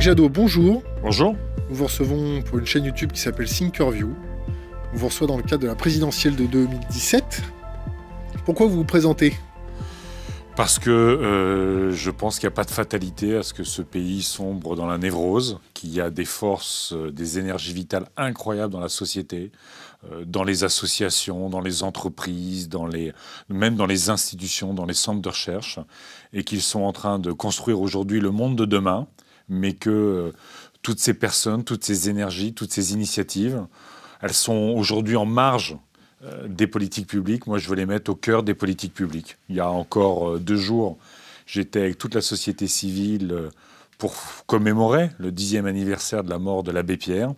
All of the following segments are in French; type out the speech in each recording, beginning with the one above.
Jadot, bonjour. Bonjour. Nous vous recevons pour une chaîne YouTube qui s'appelle Thinkerview. On vous reçoit dans le cadre de la présidentielle de 2017. Pourquoi vous vous présentez parce que euh, je pense qu'il n'y a pas de fatalité à ce que ce pays sombre dans la névrose, qu'il y a des forces, euh, des énergies vitales incroyables dans la société, euh, dans les associations, dans les entreprises, dans les, même dans les institutions, dans les centres de recherche, et qu'ils sont en train de construire aujourd'hui le monde de demain mais que euh, toutes ces personnes, toutes ces énergies, toutes ces initiatives, elles sont aujourd'hui en marge euh, des politiques publiques. Moi, je veux les mettre au cœur des politiques publiques. Il y a encore euh, deux jours, j'étais avec toute la société civile pour commémorer le dixième anniversaire de la mort de l'abbé Pierre.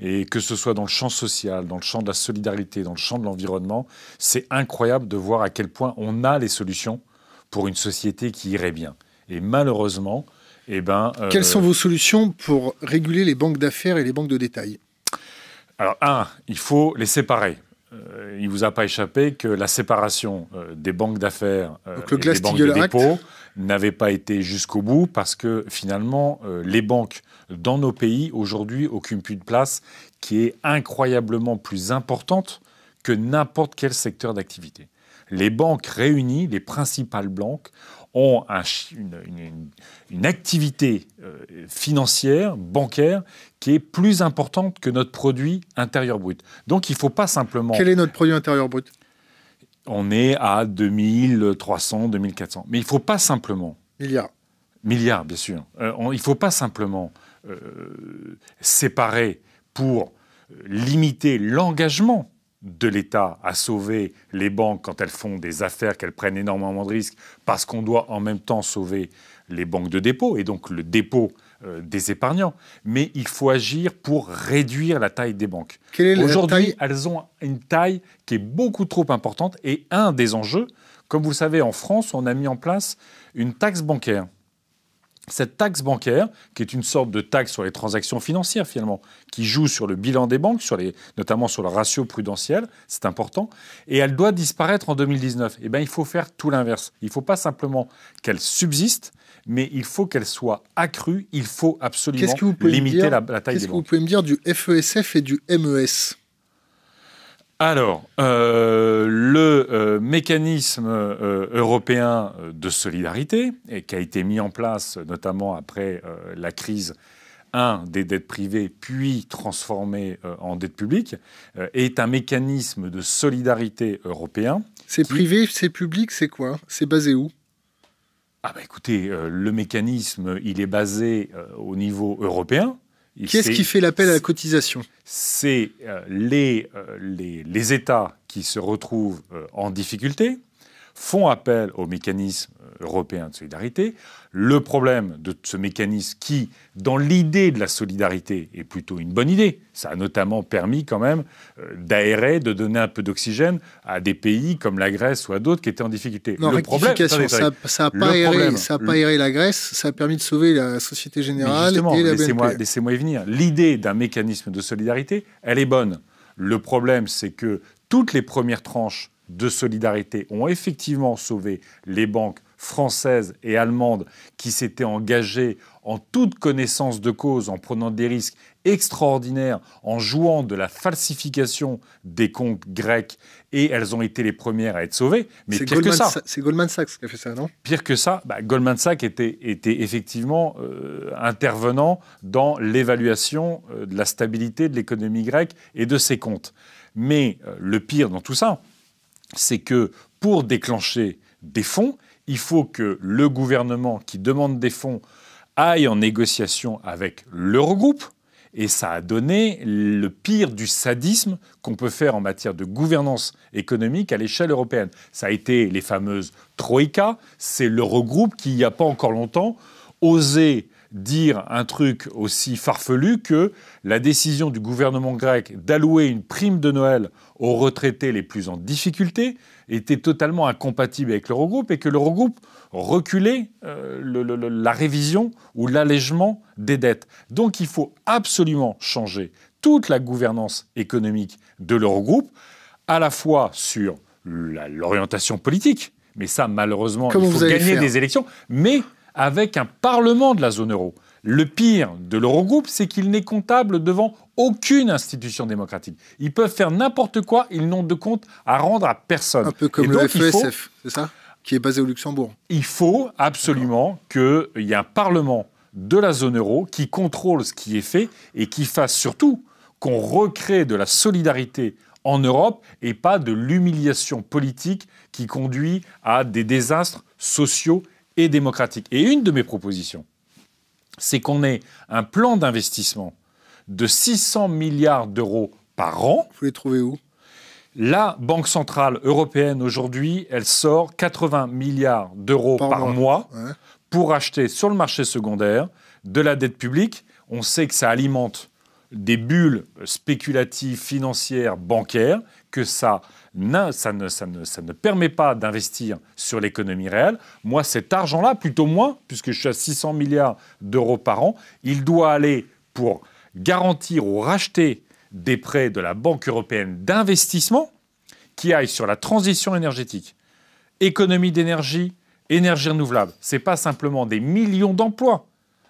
Et que ce soit dans le champ social, dans le champ de la solidarité, dans le champ de l'environnement, c'est incroyable de voir à quel point on a les solutions pour une société qui irait bien. Et malheureusement, eh ben, euh, Quelles sont vos solutions pour réguler les banques d'affaires et les banques de détail Alors, un, il faut les séparer. Euh, il ne vous a pas échappé que la séparation euh, des banques d'affaires et des banques de dépôt n'avait pas été jusqu'au bout parce que finalement, les banques dans nos pays aujourd'hui occupent de place qui est incroyablement plus importante que n'importe quel secteur d'activité les banques réunies, les principales banques, ont une, activité euh, financière, bancaire, qui est plus importante que notre produit intérieur brut. Donc il ne faut pas simplement... Quel est notre produit intérieur brut On est à 2300, 2400. Mais il ne faut pas simplement... Milliards. Milliards, bien sûr. Euh, il ne faut pas simplement euh, séparer pour limiter l'engagement de l'État à sauver les banques quand elles font des affaires, qu'elles prennent énormément de risques, parce qu'on doit en même temps sauver les banques de dépôt et donc le dépôt euh, des épargnants. Mais il faut agir pour réduire la taille des banques. Aujourd'hui, elles ont une taille qui est beaucoup trop importante et un des enjeux, comme vous le savez, en France, on a mis en place une taxe bancaire cette taxe bancaire, qui est une sorte de taxe sur les transactions financières finalement, qui joue sur le bilan des banques, sur les, notamment sur le ratio prudentiel, c'est important, et elle doit disparaître en 2019. Eh bien, il faut faire tout l'inverse. Il ne faut pas simplement qu'elle subsiste, mais il faut qu'elle soit accrue. Il faut absolument limiter la, la, taille des banques. Qu'est-ce que vous pouvez me dire du FESF e et du MES alors, euh, le euh, mécanisme euh, européen de solidarité, qui a été mis en place notamment après la crise 1 des dettes privées, puis transformé en dette publique, est un mécanisme de solidarité européen. C'est privé, c'est public, c'est quoi C'est basé où ah ben, écoutez, le mécanisme, il est basé au niveau européen, Qu'est-ce qui fait l'appel à la cotisation C'est euh, euh, les, États qui se retrouvent euh, en difficulté, font appel au mécanisme européen de solidarité. Le problème de ce mécanisme qui, dans l'idée de la solidarité, est plutôt une bonne idée, ça a notamment permis quand même euh, d'aérer, de donner un peu d'oxygène à des pays comme la Grèce ou à d'autres qui étaient en difficulté. Non, le problème, ça n'a pas, aéré, ça pas aéré la Grèce, ça a permis de sauver la Société Générale et laissez-moi, laissez-moi y venir. L'idée d'un mécanisme de solidarité, elle est bonne. Le problème, c'est que toutes les premières tranches de solidarité ont effectivement sauvé les banques françaises et allemandes qui s'étaient engagées en toute connaissance de cause, en prenant des risques extraordinaires, en jouant de la falsification des comptes grecs, et elles ont été les premières à être sauvées. Mais pire que ça. c'est Goldman Sachs qui a fait ça, non Pire que ça, bah, Goldman Sachs était, effectivement euh, intervenant dans l'évaluation euh, de la stabilité de l'économie grecque et de ses comptes. Mais euh, le pire dans tout ça, c'est que pour déclencher des fonds, il faut que le gouvernement qui demande des fonds aille en négociation avec l'Eurogroupe. Et ça a donné le pire du sadisme qu'on peut faire en matière de gouvernance économique à l'échelle européenne. Ça a été les fameuses troïkas. C'est l'Eurogroupe qui, il n'y a pas encore longtemps, osait dire un truc aussi farfelu que la décision du gouvernement grec d'allouer une prime de Noël aux retraités les plus en difficulté était totalement incompatible avec l'Eurogroupe et que l'Eurogroupe reculait euh, la révision ou l'allègement des dettes. Donc il faut absolument changer toute la gouvernance économique de l'Eurogroupe, à la fois sur l'orientation politique, mais ça, malheureusement, il faut gagner des élections. Mais avec un Parlement de la zone euro. Le pire de l'Eurogroupe, c'est qu'il n'est comptable devant aucune institution démocratique. Ils peuvent faire n'importe quoi, ils n'ont de compte à rendre à personne. Un peu comme le FESF, c'est ça Qui est basé au Luxembourg. Il faut absolument qu'il y ait un Parlement de la zone euro qui contrôle ce qui est fait et qui fasse surtout qu'on recrée de la solidarité en Europe et pas de l'humiliation politique qui conduit à des désastres sociaux et démocratique. Et une de mes propositions, c'est qu'on ait un plan d'investissement de 600 milliards d'euros par an. Vous les trouvez où La Banque Centrale Européenne, aujourd'hui, elle sort 80 milliards d'euros par, mois, pour acheter sur le marché secondaire de la dette publique. On sait que ça alimente des bulles spéculatives, financières, bancaires, que ça, ne, permet pas d'investir sur l'économie réelle. Moi, cet argent-là, plutôt moins, puisque je suis à 600 milliards d'euros par an, il doit aller pour garantir ou racheter des prêts de la Banque européenne d'investissement qui aillent sur la transition énergétique, économie d'énergie, énergie renouvelable. Ce n'est pas simplement des millions d'emplois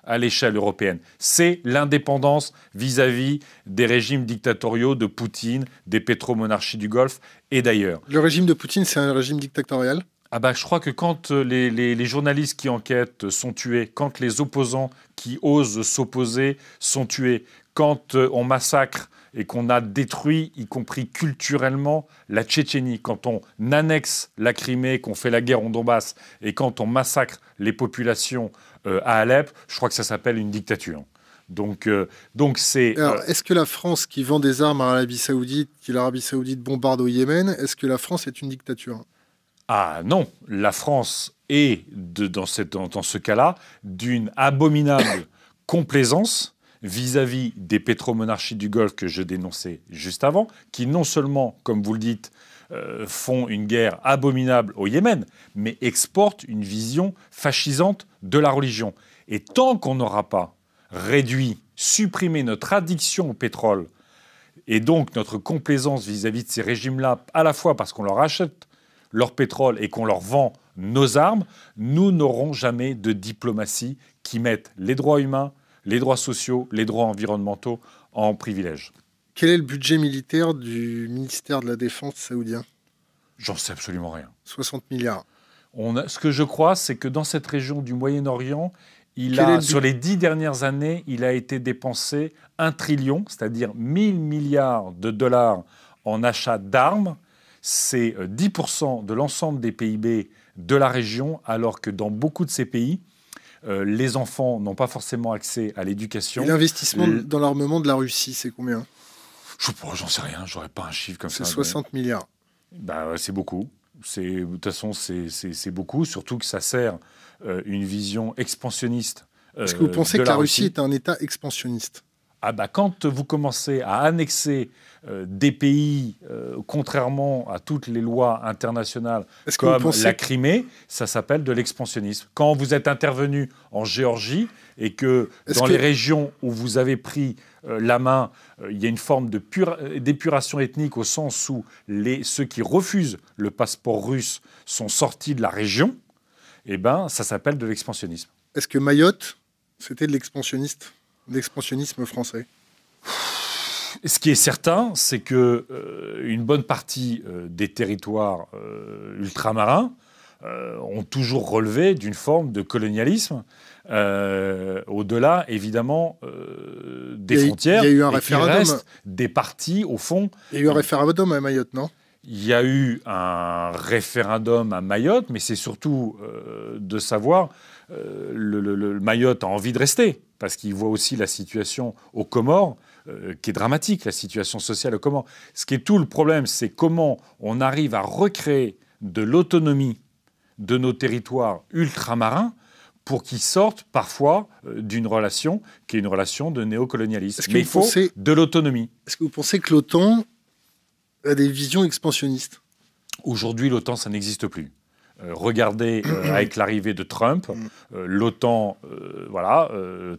à l'échelle européenne. C'est l'indépendance vis-à-vis des régimes dictatoriaux de Poutine, des pétromonarchies du Golfe et d'ailleurs. Le régime de Poutine, c'est un régime dictatorial ah bah, je crois que quand euh, les, journalistes qui enquêtent sont tués, quand les opposants qui osent s'opposer sont tués, quand euh, on massacre et qu'on a détruit, y compris culturellement, la Tchétchénie, quand on annexe la Crimée, qu'on fait la guerre en Donbass, et quand on massacre les populations euh, à Alep, je crois que ça s'appelle une dictature. Donc, euh, donc c'est. Alors euh, est-ce que la France qui vend des armes à l'Arabie Saoudite, qui l'Arabie Saoudite bombarde au Yémen, est-ce que la France est une dictature Ah non, la France est de, dans, ce cas-là d'une abominable complaisance vis à -vis des pétromonarchies du Golfe que je dénonçais juste avant, qui non seulement, comme vous le dites, euh, font une guerre abominable au Yémen, mais exportent une vision fascisante de la religion. Et tant qu'on n'aura pas réduit, supprimé notre addiction au pétrole, et donc notre complaisance vis à -vis de ces régimes-là, à la fois parce qu'on leur achète leur pétrole et qu'on leur vend nos armes, nous n'aurons jamais de diplomatie qui mette les droits humains, les droits sociaux, les droits environnementaux en privilège. Quel est le budget militaire du ministère de la Défense saoudien J'en sais absolument rien. 60 milliards. ce que je crois, c'est que dans cette région du Moyen-Orient, il a, sur les dix dernières années, il a été dépensé un trillion, c'est-à-dire 1000 milliards de dollars en achats d'armes. C'est 10% euh, de l'ensemble des PIB de la région, alors que dans beaucoup de ces pays, euh, les enfants n'ont pas forcément accès à l'éducation. L'investissement dans l'armement de la Russie, c'est combien je sais j'en sais rien, j'aurais pas un chiffre comme ça. C'est 60 milliards. Bah, c'est beaucoup. De toute façon, c'est beaucoup, surtout que ça sert euh, une vision expansionniste. Est-ce que vous euh, pensez que la Russie est un État expansionniste ah bah, quand vous commencez à annexer euh, des pays, euh, contrairement à toutes les lois internationales comme la Crimée, ça s'appelle de l'expansionnisme. Quand vous êtes intervenu en Géorgie et que dans les régions où vous avez pris euh, la main, il y a une forme de d'épuration ethnique au sens où les, ceux qui refusent le passeport russe sont sortis de la région, eh ben, ça s'appelle de l'expansionnisme. Est-ce que Mayotte, c'était de l'expansionniste — L'expansionnisme français ce qui est certain, c'est que euh, une bonne partie euh, des territoires euh, ultramarins ont toujours relevé d'une forme de colonialisme, au-delà évidemment des frontières. Il y a eu un référendum. des parties, au fond. Il y a eu un référendum à Mayotte, non Il y a eu un référendum à Mayotte, mais c'est surtout de savoir euh, le, le, Mayotte a envie de rester, parce qu'il voit aussi la situation aux Comores, euh, qui est dramatique, la situation sociale aux Comores. Ce qui est tout le problème, c'est comment on arrive à recréer de l'autonomie de nos territoires ultramarins pour qu'ils sortent parfois euh, d'une relation qui est une relation de néocolonialisme. Mais il faut de l'autonomie. Est-ce que vous pensez que l'OTAN a des visions expansionnistes Aujourd'hui, l'OTAN, ça n'existe plus. Euh, regardez euh, avec l'arrivée de Trump, l'OTAN, voilà,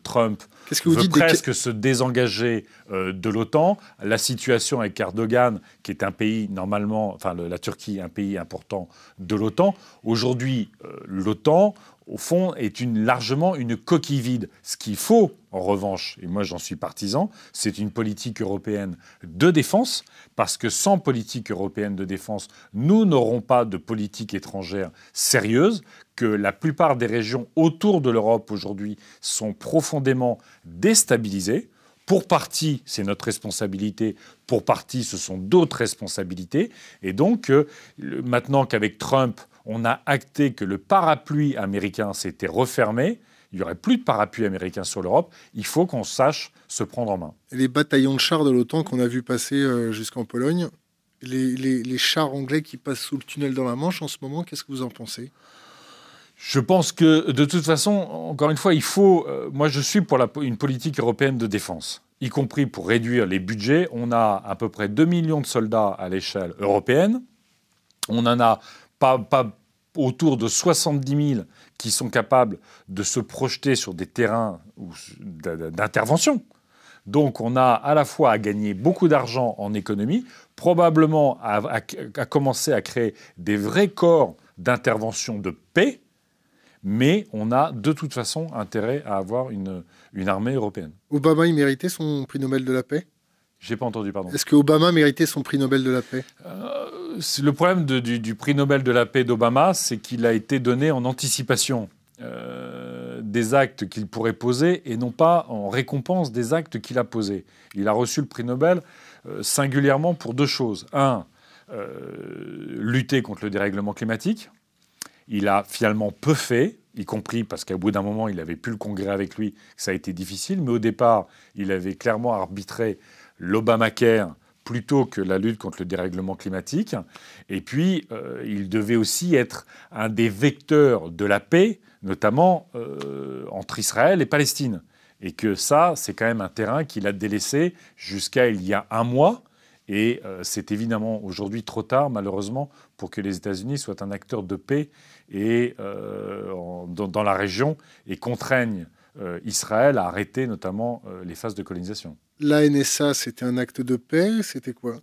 Trump veut presque se désengager euh, de l'OTAN. La situation avec Erdogan, qui est un pays normalement, enfin la Turquie, un pays important de l'OTAN. Aujourd'hui, l'OTAN, au fond, est largement une coquille vide. Ce qu'il faut, en revanche, et moi j'en suis partisan, c'est une politique européenne de défense, parce que sans politique européenne de défense, nous n'aurons pas de politique étrangère sérieuse, que la plupart des régions autour de l'Europe aujourd'hui sont profondément déstabilisées. Pour partie, c'est notre responsabilité. Pour partie, ce sont d'autres responsabilités. Et donc, euh, maintenant qu'avec Trump, on a acté que le parapluie américain s'était refermé. Il n'y aurait plus de parapluie américain sur l'Europe. Il faut qu'on sache se prendre en main. Les bataillons de chars de l'OTAN qu'on a vu passer euh, jusqu'en Pologne, les, chars anglais qui passent sous le tunnel dans la Manche en ce moment, qu'est-ce que vous en pensez je pense que de toute façon, encore une fois, il faut. Euh, moi, je suis pour une politique européenne de défense, y compris pour réduire les budgets. On a à peu près 2 millions de soldats à l'échelle européenne. On en a pas, autour de 70 000 qui sont capables de se projeter sur des terrains d'intervention. Donc on a à la fois à gagner beaucoup d'argent en économie, probablement à, commencer à créer des vrais corps d'intervention de paix, mais on a de toute façon intérêt à avoir une, une armée européenne. Obama, il méritait son prix Nobel de la paix j'ai pas entendu, pardon. Est-ce que Obama méritait son prix Nobel de la paix euh, Le problème du, prix Nobel de la paix d'Obama, c'est qu'il a été donné en anticipation euh, des actes qu'il pourrait poser et non pas en récompense des actes qu'il a posés. Il a reçu le prix Nobel euh, singulièrement pour deux choses. Un, lutter contre le dérèglement climatique. Il a finalement peu fait, y compris parce qu'au bout d'un moment, il avait plus le Congrès avec lui, ça a été difficile, mais au départ, il avait clairement arbitré l'Obamacare plutôt que la lutte contre le dérèglement climatique. Et puis, euh, il devait aussi être un des vecteurs de la paix, notamment euh, entre Israël et Palestine. Et que ça, c'est quand même un terrain qu'il a délaissé jusqu'à il y a un mois. Et euh, c'est évidemment aujourd'hui trop tard, malheureusement, pour que les États-Unis soient un acteur de paix et, dans, dans, la région et contraignent euh, Israël a arrêté notamment euh, les phases de colonisation. La NSA, c'était un acte de paix C'était quoi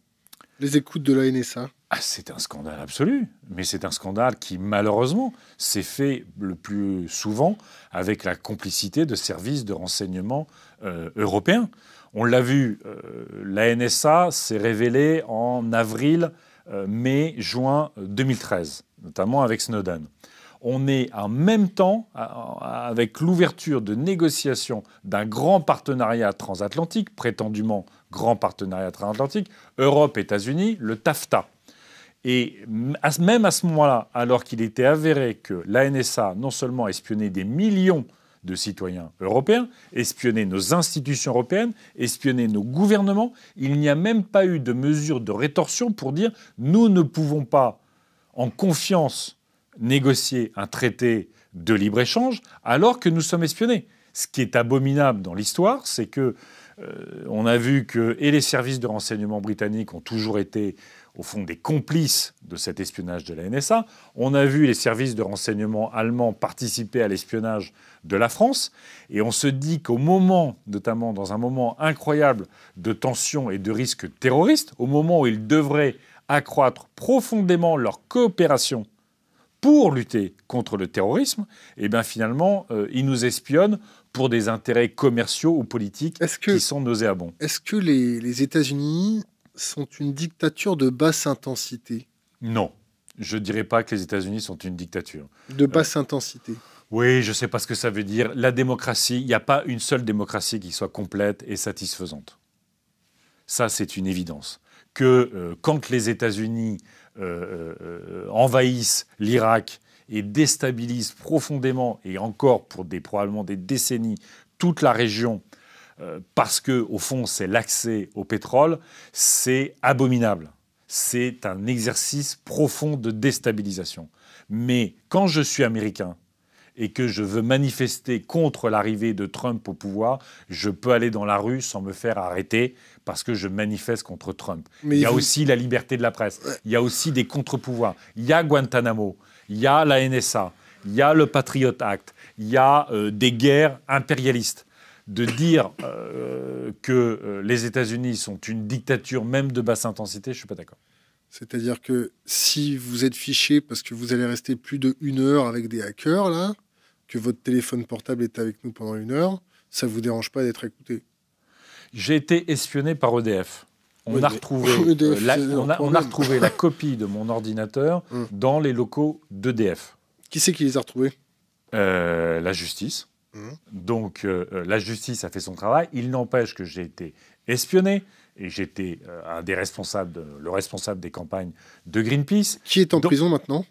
Les écoutes de la NSA ah, C'est un scandale absolu, mais c'est un scandale qui malheureusement s'est fait le plus souvent avec la complicité de services de renseignement euh, européens. On l'a vu, la NSA s'est révélée en avril, mai, juin 2013, notamment avec Snowden on est en même temps avec l'ouverture de négociations d'un grand partenariat transatlantique, prétendument grand partenariat transatlantique, Europe-États-Unis, le TAFTA. Et même à ce moment-là, alors qu'il était avéré que la NSA non seulement espionnait des millions de citoyens européens, espionnait nos institutions européennes, espionnait nos gouvernements, il n'y a même pas eu de mesure de rétorsion pour dire nous ne pouvons pas, en confiance négocier un traité de libre-échange alors que nous sommes espionnés. Ce qui est abominable dans l'histoire, c'est que euh, on a vu que et les services de renseignement britanniques ont toujours été au fond des complices de cet espionnage de la NSA. On a vu les services de renseignement allemands participer à l'espionnage de la France. Et on se dit qu'au moment, notamment dans un moment incroyable de tension et de risques terroristes, au moment où ils devraient accroître profondément leur coopération pour lutter contre le terrorisme, et eh bien finalement, euh, ils nous espionnent pour des intérêts commerciaux ou politiques qui sont nauséabonds. Est-ce que les, États-Unis sont une dictature de basse intensité Non. Je ne dirais pas que les États-Unis sont une dictature. De euh, basse intensité Oui, je ne sais pas ce que ça veut dire. La démocratie, il n'y a pas une seule démocratie qui soit complète et satisfaisante. Ça, c'est une évidence que euh, quand les États-Unis euh, euh, envahissent l'Irak et déstabilisent profondément, et encore pour probablement des décennies, toute la région, parce que au fond c'est l'accès au pétrole, c'est abominable. C'est un exercice profond de déstabilisation. Mais quand je suis américain, et que je veux manifester contre l'arrivée de Trump au pouvoir, je peux aller dans la rue sans me faire arrêter parce que je manifeste contre Trump. Mais il y a aussi la liberté de la presse, il y a aussi des contre-pouvoirs, il y a Guantanamo, il y a la NSA, il y a le Patriot Act, il y a euh, des guerres impérialistes de dire euh, que euh, les États-Unis sont une dictature même de basse intensité, je ne suis pas d'accord. C'est-à-dire que si vous êtes fiché parce que vous allez rester plus d'une heure avec des hackers, là, que votre téléphone portable est avec nous pendant une heure, ça ne vous dérange pas d'être écouté J'ai été espionné par EDF. E on, a retrouvé, la, on, a, retrouvé la copie de mon ordinateur hum. dans les locaux d'EDF. Qui c'est qui les a retrouvés euh, La justice. Hum. Donc euh, euh, la justice a fait son travail. Il n'empêche que j'ai été espionné et j'étais un des responsables, le responsable des campagnes de Greenpeace. Qui est en prison maintenant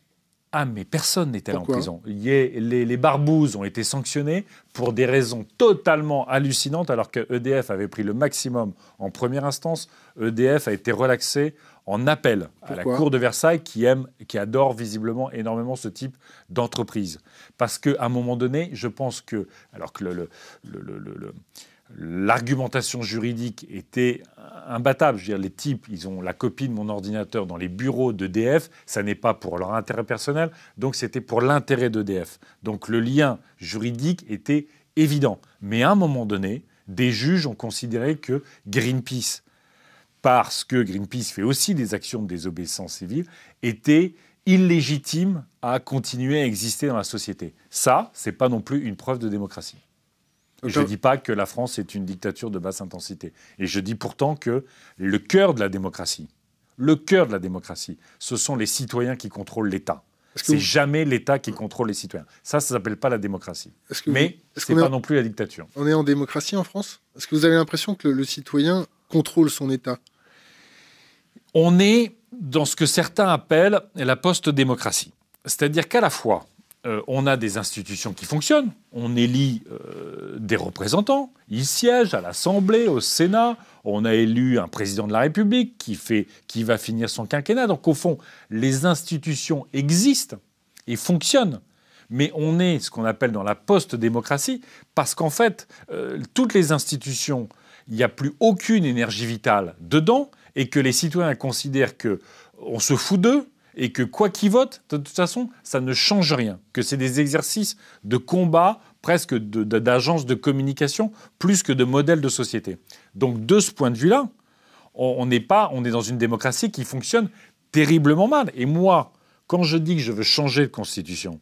ah, mais personne n'est allé en prison. Les, les, barbouzes ont été sanctionnés pour des raisons totalement hallucinantes, alors que EDF avait pris le maximum en première instance. EDF a été relaxé en appel à la cour de Versailles, qui aime, qui adore visiblement énormément ce type d'entreprise. Parce qu'à un moment donné, je pense que, alors que le l'argumentation juridique était imbattable. Je veux dire, les types, ils ont la copie de mon ordinateur dans les bureaux d'EDF. Ça n'est pas pour leur intérêt personnel, donc c'était pour l'intérêt d'EDF. Donc le lien juridique était évident. Mais à un moment donné, des juges ont considéré que Greenpeace, parce que Greenpeace fait aussi des actions de désobéissance civile, était illégitime à continuer à exister dans la société. Ça, c'est pas non plus une preuve de démocratie. Je ne dis pas que la France est une dictature de basse intensité. Et je dis pourtant que le cœur de la démocratie, le cœur de la démocratie, ce sont les citoyens qui contrôlent l'État. -ce n'est jamais l'État qui contrôle les citoyens. Ça, ça s'appelle pas la démocratie. Mais ce n'est pas non plus la dictature. On est en démocratie en France Est-ce que vous avez l'impression que le, citoyen contrôle son État On est dans ce que certains appellent la post-démocratie. C'est-à-dire qu'à la fois, euh, on a des institutions qui fonctionnent. On élit euh, des représentants. Ils siègent à l'Assemblée, au Sénat. On a élu un président de la République qui, fait, qui va finir son quinquennat. Donc au fond, les institutions existent et fonctionnent. Mais on est ce qu'on appelle dans la post-démocratie parce qu'en fait, euh, toutes les institutions, il n'y a plus aucune énergie vitale dedans et que les citoyens considèrent que on se fout d'eux, et que quoi qu'ils votent, de toute façon, ça ne change rien. Que c'est des exercices de combat, presque d'agence de, communication, plus que de modèles de société. Donc de ce point de vue-là, on n'est pas, on est dans une démocratie qui fonctionne terriblement mal. Et moi, quand je dis que je veux changer de constitution,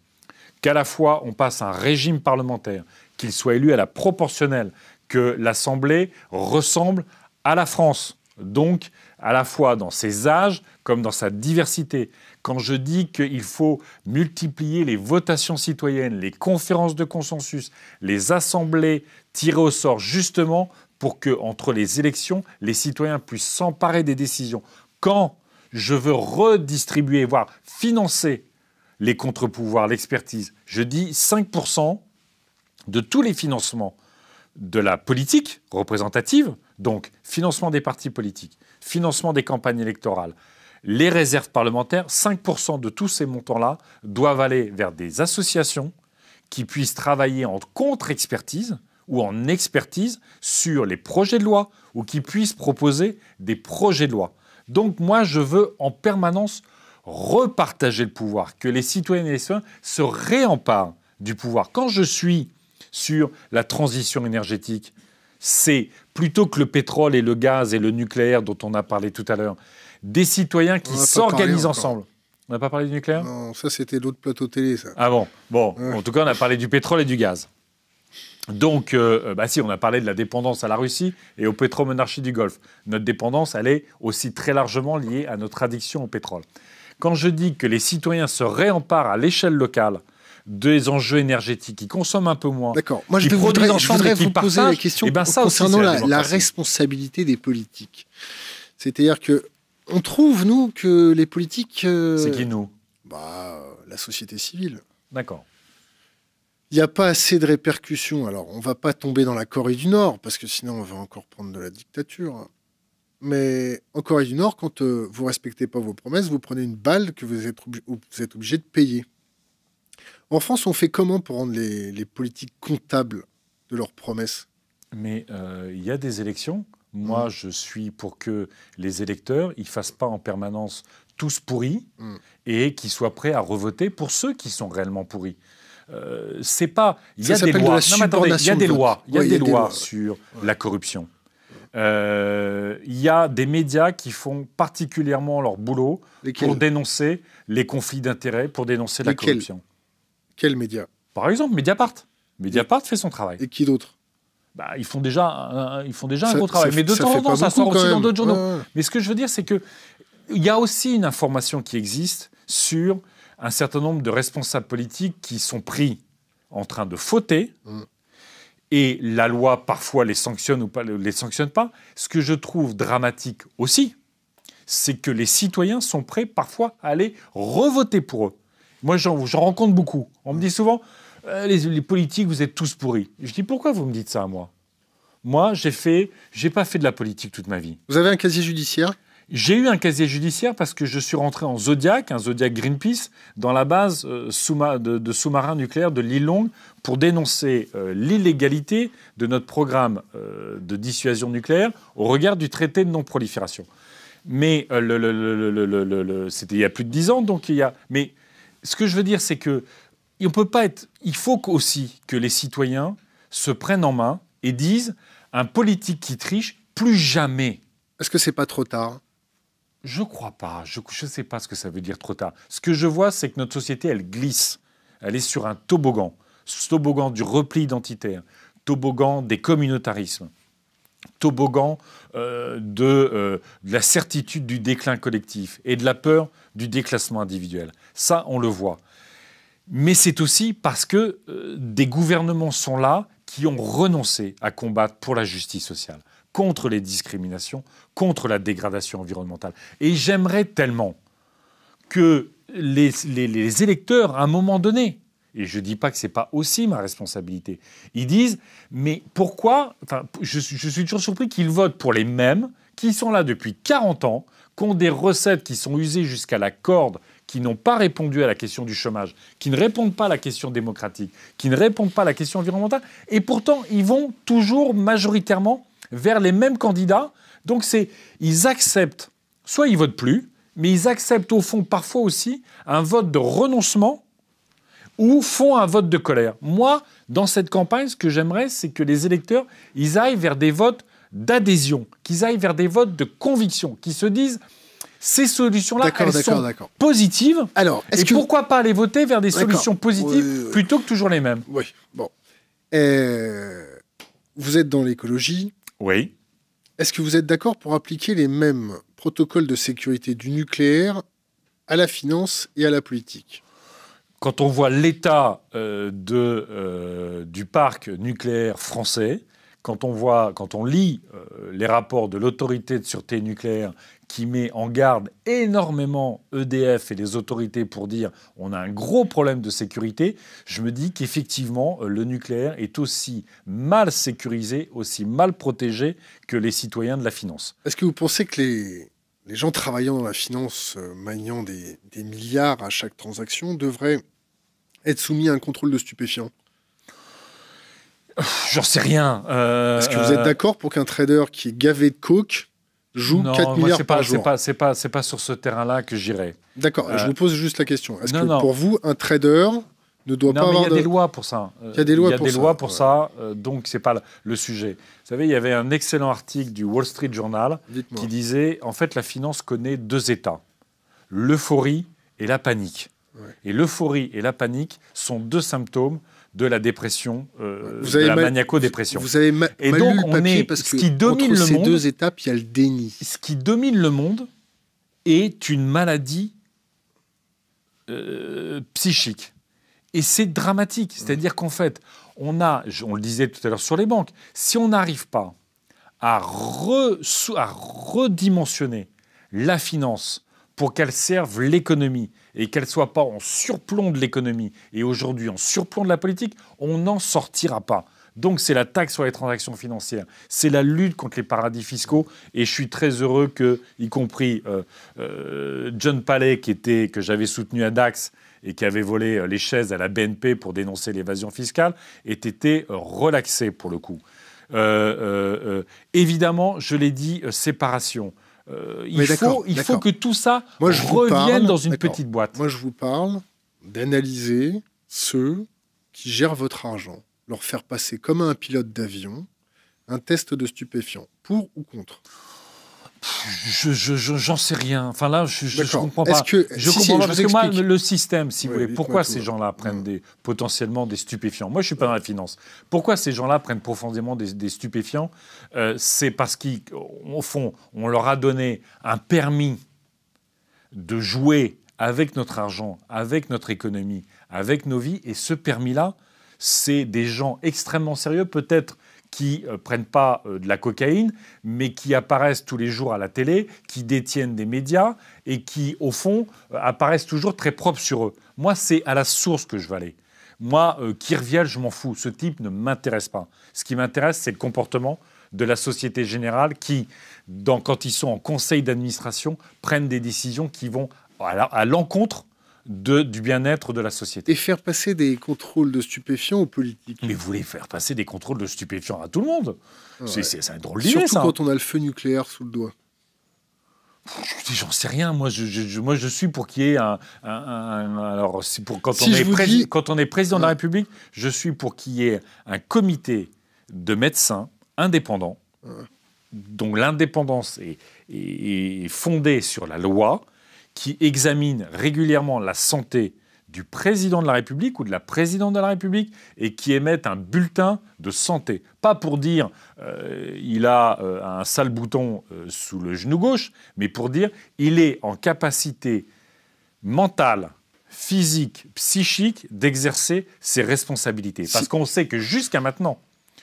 qu'à la fois on passe un régime parlementaire, qu'il soit élu à la proportionnelle, que l'Assemblée ressemble à la France, donc à la fois dans ses âges comme dans sa diversité. Quand je dis qu'il faut multiplier les votations citoyennes, les conférences de consensus, les assemblées tirées au sort justement pour que entre les élections, les citoyens puissent s'emparer des décisions. Quand je veux redistribuer, voire financer les contre-pouvoirs, l'expertise, je dis 5% de tous les financements de la politique représentative, donc financement des partis politiques, financement des campagnes électorales, les réserves parlementaires, 5% de tous ces montants-là doivent aller vers des associations qui puissent travailler en contre-expertise ou en expertise sur les projets de loi ou qui puissent proposer des projets de loi. Donc moi, je veux en permanence repartager le pouvoir, que les citoyens et les citoyens se réemparent du pouvoir. Quand je suis sur la transition énergétique, c'est plutôt que le pétrole et le gaz et le nucléaire dont on a parlé tout à l'heure, des citoyens qui s'organisent ensemble. On n'a pas parlé du nucléaire Non, ça c'était l'autre plateau télé, ça. Ah bon Bon, en tout cas, on a parlé du pétrole et du gaz. Donc, euh, euh, bah, si, on a parlé de la dépendance à la Russie et aux pétromonarchies du Golfe. Notre dépendance, elle est aussi très largement liée à notre addiction au pétrole. Quand je dis que les citoyens se réemparent à l'échelle locale des enjeux énergétiques, qui consomment un peu moins. D'accord. Moi, je, voudrais, vous poser eh ben la question concernant la, responsabilité des politiques. C'est-à-dire que on trouve nous que les politiques. Euh, c'est qui nous Bah, la société civile. D'accord. Il n'y a pas assez de répercussions. Alors, on ne va pas tomber dans la Corée du Nord parce que sinon on va encore prendre de la dictature. Mais en Corée du Nord, quand vous euh, vous respectez pas vos promesses, vous prenez une balle que vous êtes, vous êtes obligé de payer. En France, on fait comment pour rendre les, politiques comptables de leurs promesses Mais euh, il y a des élections. Moi, mm. je suis pour que les électeurs, ne fassent pas en permanence tous pourris mm. et qu'ils soient prêts à revoter pour ceux qui sont réellement pourris. Euh, c'est pas. Il y a des lois. il y a des lois. sur la corruption. Euh, il y a des médias qui font particulièrement leur boulot pour dénoncer les conflits d'intérêts, pour dénoncer la corruption. Quels médias Par exemple, Mediapart. Mediapart fait son travail. Et qui d'autre bah, ils font déjà un, ils font déjà un gros travail. Mais de temps en temps, ça sort aussi dans d'autres journaux. Mais ce que je veux dire, c'est que il y a aussi une information qui existe sur un certain nombre de responsables politiques qui sont pris en train de fauter. Hum. Et la loi parfois les sanctionne ou pas, les sanctionne pas. Ce que je trouve dramatique aussi, c'est que les citoyens sont prêts parfois à aller revoter pour eux. Moi, j'en rencontre beaucoup. On me dit souvent, euh, les, politiques, vous êtes tous pourris. Je dis, pourquoi vous me dites ça à moi Moi, j'ai fait, j'ai pas fait de la politique toute ma vie. Vous avez un casier judiciaire j'ai eu un casier judiciaire parce que je suis rentré en Zodiac, un Zodiac Greenpeace, dans la base euh, de, sous-marins nucléaires de l'île Longue pour dénoncer euh, l'illégalité de notre programme de dissuasion nucléaire au regard du traité de non-prolifération. Mais le, c'était il y a plus de dix ans, donc il y a. Mais ce que je veux dire, c'est que on peut pas être. Il faut aussi que les citoyens se prennent en main et disent un politique qui triche, plus jamais. Est-ce que c'est pas trop tard Je crois pas. Je ne sais pas ce que ça veut dire trop tard. Ce que je vois, c'est que notre société, elle glisse. Elle est sur un toboggan. Ce toboggan du repli identitaire, toboggan des communautarismes toboggan euh, euh, de, la certitude du déclin collectif et de la peur du déclassement individuel. Ça, on le voit. Mais c'est aussi parce que euh, des gouvernements sont là qui ont renoncé à combattre pour la justice sociale, contre les discriminations, contre la dégradation environnementale. Et j'aimerais tellement que les électeurs, à un moment donné, et je ne dis pas que ce n'est pas aussi ma responsabilité, ils disent, mais pourquoi, je, je suis toujours surpris qu'ils votent pour les mêmes qui sont là depuis 40 ans, qui ont des recettes qui sont usées jusqu'à la corde, qui n'ont pas répondu à la question du chômage, qui ne répondent pas à la question démocratique, qui ne répondent pas à la question environnementale, et pourtant ils vont toujours majoritairement vers les mêmes candidats. Donc c'est, ils acceptent, soit ils votent plus, mais ils acceptent au fond parfois aussi un vote de renoncement ou font un vote de colère. Moi, dans cette campagne, ce que j'aimerais, c'est que les électeurs, ils aillent vers des votes d'adhésion, qu'ils aillent vers des votes de conviction, qu'ils se disent ces solutions-là, sont positives. Alors, et pourquoi pas aller voter vers des solutions positives plutôt que toujours les mêmes Oui, bon. Euh, vous êtes dans l'écologie. Oui. Est-ce que vous êtes d'accord pour appliquer les mêmes protocoles de sécurité du nucléaire à la finance et à la politique quand on voit l'état euh, euh, du parc nucléaire français, quand on, voit, quand on lit euh, les rapports de l'autorité de sûreté nucléaire qui met en garde énormément EDF et les autorités pour dire on a un gros problème de sécurité, je me dis qu'effectivement le nucléaire est aussi mal sécurisé, aussi mal protégé que les citoyens de la finance. Est-ce que vous pensez que les, les gens travaillant dans la finance, euh, maniant des, milliards à chaque transaction, devraient être soumis à un contrôle de stupéfiants J'en sais rien. Euh, Est-ce que vous êtes euh, d'accord pour qu'un trader qui est gavé de coke joue 4 milliards pas, par pas, C'est pas, pas, sur ce terrain-là que j'irai. D'accord, je vous pose juste la question. Est-ce que pour vous, un trader non, mais Il y a des lois pour ça. Il y a des lois, pour, ça. lois pour euh, donc c'est pas le sujet. Vous savez, il y avait un excellent article du Wall Street Journal qui disait en fait la finance connaît deux états l'euphorie et la panique. Et l'euphorie et la panique sont deux symptômes de la dépression, euh, de la maniaco-dépression. Vous, avez et donc parce que ce qui domine le ces monde, deux étapes, il y a le déni. Ce qui domine le monde est une maladie euh, psychique. Et c'est dramatique. Mm. C'est-à-dire qu'en fait, on a, on le disait tout à l'heure sur les banques, si on n'arrive pas à, redimensionner la finance pour qu'elle serve l'économie et qu'elle ne soit pas en surplomb de l'économie et aujourd'hui en surplomb de la politique, on n'en sortira pas. Donc c'est la taxe sur les transactions financières, c'est la lutte contre les paradis fiscaux. Et je suis très heureux que, y compris euh, euh, John Palais, qui était, que j'avais soutenu à Dax, et qui avait volé euh, les chaises à la BNP pour dénoncer l'évasion fiscale ait été euh, relaxé pour le coup. Euh, évidemment, je l'ai dit, séparation. il, faut, il faut que tout ça revienne dans une petite boîte. Moi, je vous parle d'analyser ceux qui gèrent votre argent, leur faire passer comme un pilote d'avion un test de stupéfiant, pour ou contre je, je, j'en sais rien. Enfin là, je, ne comprends pas. Que, je comprends parce que moi, le système, si vous voulez, pourquoi ces gens-là mm. prennent des, potentiellement des stupéfiants Moi, je suis pas dans la finance. Pourquoi ces gens-là prennent profondément des, stupéfiants euh, C'est parce qu'au fond, on leur a donné un permis de jouer avec notre argent, avec notre économie, avec nos vies, et ce permis-là, c'est des gens extrêmement sérieux, peut-être qui ne euh, prennent pas euh, de la cocaïne, mais qui apparaissent tous les jours à la télé, qui détiennent des médias et qui, au fond, euh, apparaissent toujours très propres sur eux. Moi, c'est à la source que je vais aller. Moi, qui je m'en fous. Ce type ne m'intéresse pas. Ce qui m'intéresse, c'est le comportement de la Société Générale qui, quand ils sont en conseil d'administration, prennent des décisions qui vont à l'encontre de, du bien-être de la société. Et faire passer des contrôles de stupéfiants aux politiques. Mais vous voulez faire passer des contrôles de stupéfiants à tout le monde C'est un drôle d'idée, Surtout hein. quand on a le feu nucléaire sous le doigt. J'en sais rien. Moi, je, moi, je suis pour qu'il y ait un. alors, c'est pour quand, on est quand on est président de la République, je suis pour qu'il y ait un comité de médecins indépendants, dont l'indépendance est, fondée sur la loi, qui examine régulièrement la santé du président de la République ou de la présidente de la République et qui émettent un bulletin de santé. Pas pour dire qu'il euh, il a euh, un sale bouton euh, sous le genou gauche, mais pour dire il est en capacité mentale, physique, psychique d'exercer ses responsabilités. Parce qu'on sait que jusqu'à maintenant,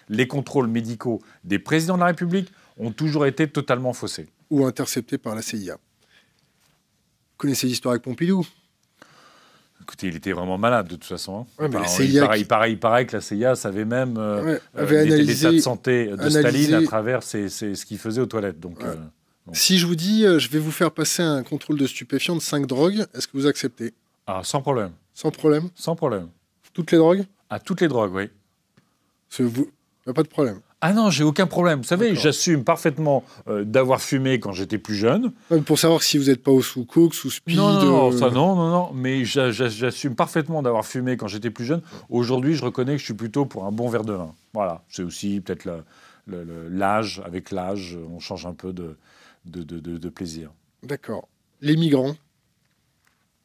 les contrôles médicaux des présidents de la République ont toujours été totalement faussés. Ou interceptés par la CIA connaissez l'histoire avec Pompidou. Écoutez, il était vraiment malade de toute façon. Hein. Pareil, CIA... il, paraît, que la CIA savait même euh, euh l'état de santé de Staline à travers ce qu'il faisait aux toilettes. Donc, euh, Si je vous dis, euh, je vais vous faire passer un contrôle de stupéfiants de 5 drogues, est-ce que vous acceptez Ah, sans problème. Sans problème Sans problème. Toutes les drogues À ah, toutes les drogues, oui. Vous... Pas de problème. Ah non, j'ai aucun problème. Vous savez, j'assume parfaitement euh, d'avoir fumé quand j'étais plus jeune. Pour savoir si vous n'êtes pas au sous coke sous speed. Non, non, non, euh, ça, non, non, non. Mais j'assume parfaitement d'avoir fumé quand j'étais plus jeune. Aujourd'hui, je reconnais que je suis plutôt pour un bon verre de vin. Voilà. C'est aussi peut-être l'âge. Avec l'âge, on change un peu de, de, de plaisir. D'accord. Les migrants,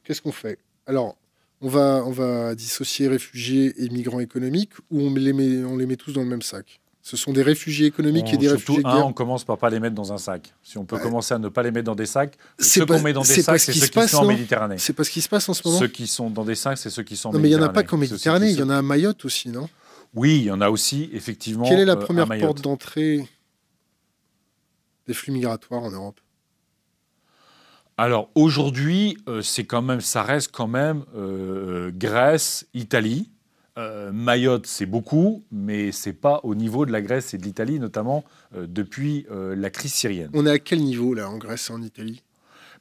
qu'est-ce qu'on fait Alors, on va, on va dissocier réfugiés et migrants économiques ou on les met, on les met tous dans le même sac ce sont des réfugiés économiques et des réfugiés de guerre. on commence par pas les mettre dans un sac. Si on peut commencer à ne pas les mettre dans des sacs, ceux qu'on met dans des sacs, c'est ceux qui sont en Méditerranée. C'est pas ce qui se passe en ce moment. Ceux qui sont dans des sacs, c'est ceux qui sont en non, Mais il n'y en a pas qu'en Méditerranée, il y en a à Mayotte aussi, non Oui, il y en a aussi, effectivement. Quelle est la euh, première porte d'entrée des flux migratoires en Europe alors aujourd'hui, euh, c'est quand même, ça reste quand même euh, Grèce, Italie, euh, Mayotte, c'est beaucoup, mais c'est pas au niveau de la Grèce et de l'Italie, notamment euh, depuis euh, la crise syrienne. On est à quel niveau là en Grèce et en Italie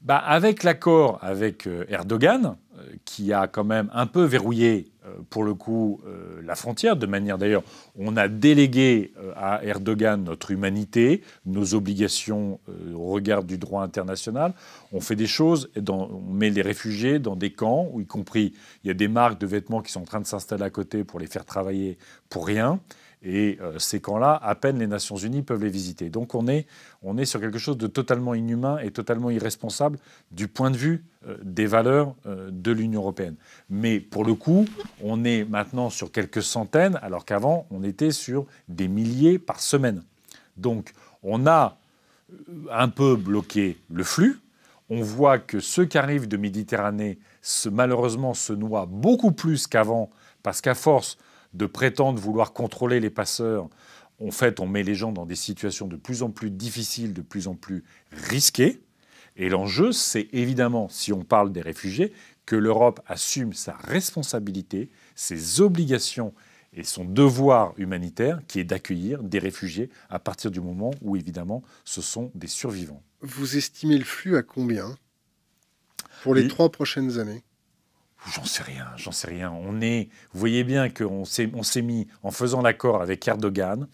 bah, Avec l'accord avec Erdogan, qui a quand même un peu verrouillé euh, pour le coup euh, la frontière. De manière d'ailleurs, on a délégué euh, à Erdogan notre humanité, nos obligations au regard du droit international. On fait des choses, on met les réfugiés dans des camps, où y compris il y a des marques de vêtements qui sont en train de s'installer à côté pour les faire travailler pour rien. Et euh, ces camps-là, à peine les Nations Unies peuvent les visiter. Donc on est, on sur quelque chose de totalement inhumain et totalement irresponsable du point de vue euh, des valeurs euh, de l'Union européenne. Mais pour le coup, on est maintenant sur quelques centaines, alors qu'avant, on était sur des milliers par semaine. Donc on a un peu bloqué le flux. On voit que ceux qui arrivent de Méditerranée, malheureusement, se noient beaucoup plus qu'avant, parce qu'à force de prétendre vouloir contrôler les passeurs, en fait, on met les gens dans des situations de plus en plus difficiles, de plus en plus risquées. Et l'enjeu, c'est évidemment, si on parle des réfugiés, que l'Europe assume sa responsabilité, ses obligations et son devoir humanitaire, qui est d'accueillir des réfugiés à partir du moment où, évidemment, ce sont des survivants. Vous estimez le flux à combien pour les trois prochaines années J'en sais rien, j'en sais rien. On est, vous voyez bien qu'on s'est, mis, en faisant l'accord avec Erdogan,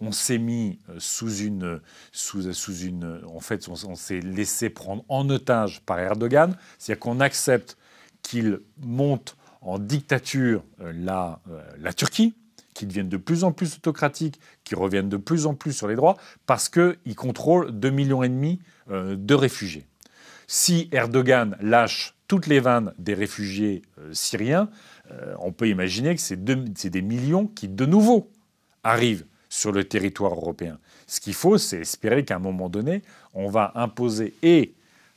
on s'est mis euh, sous une, sous, une, en fait, on, s'est laissé prendre en otage par Erdogan. C'est-à-dire qu'on accepte qu'il monte en dictature euh, la, euh, la Turquie, qu'il devienne de plus en plus autocratique, qu'il revienne de plus en plus sur les droits, parce qu'il contrôle 2,5 millions et demi de réfugiés. Si Erdogan lâche toutes les vannes des réfugiés euh, syriens, euh, on peut imaginer que c'est des millions qui, de nouveau, arrivent sur le territoire européen. Ce qu'il faut, c'est espérer qu'à un moment donné, on va imposer et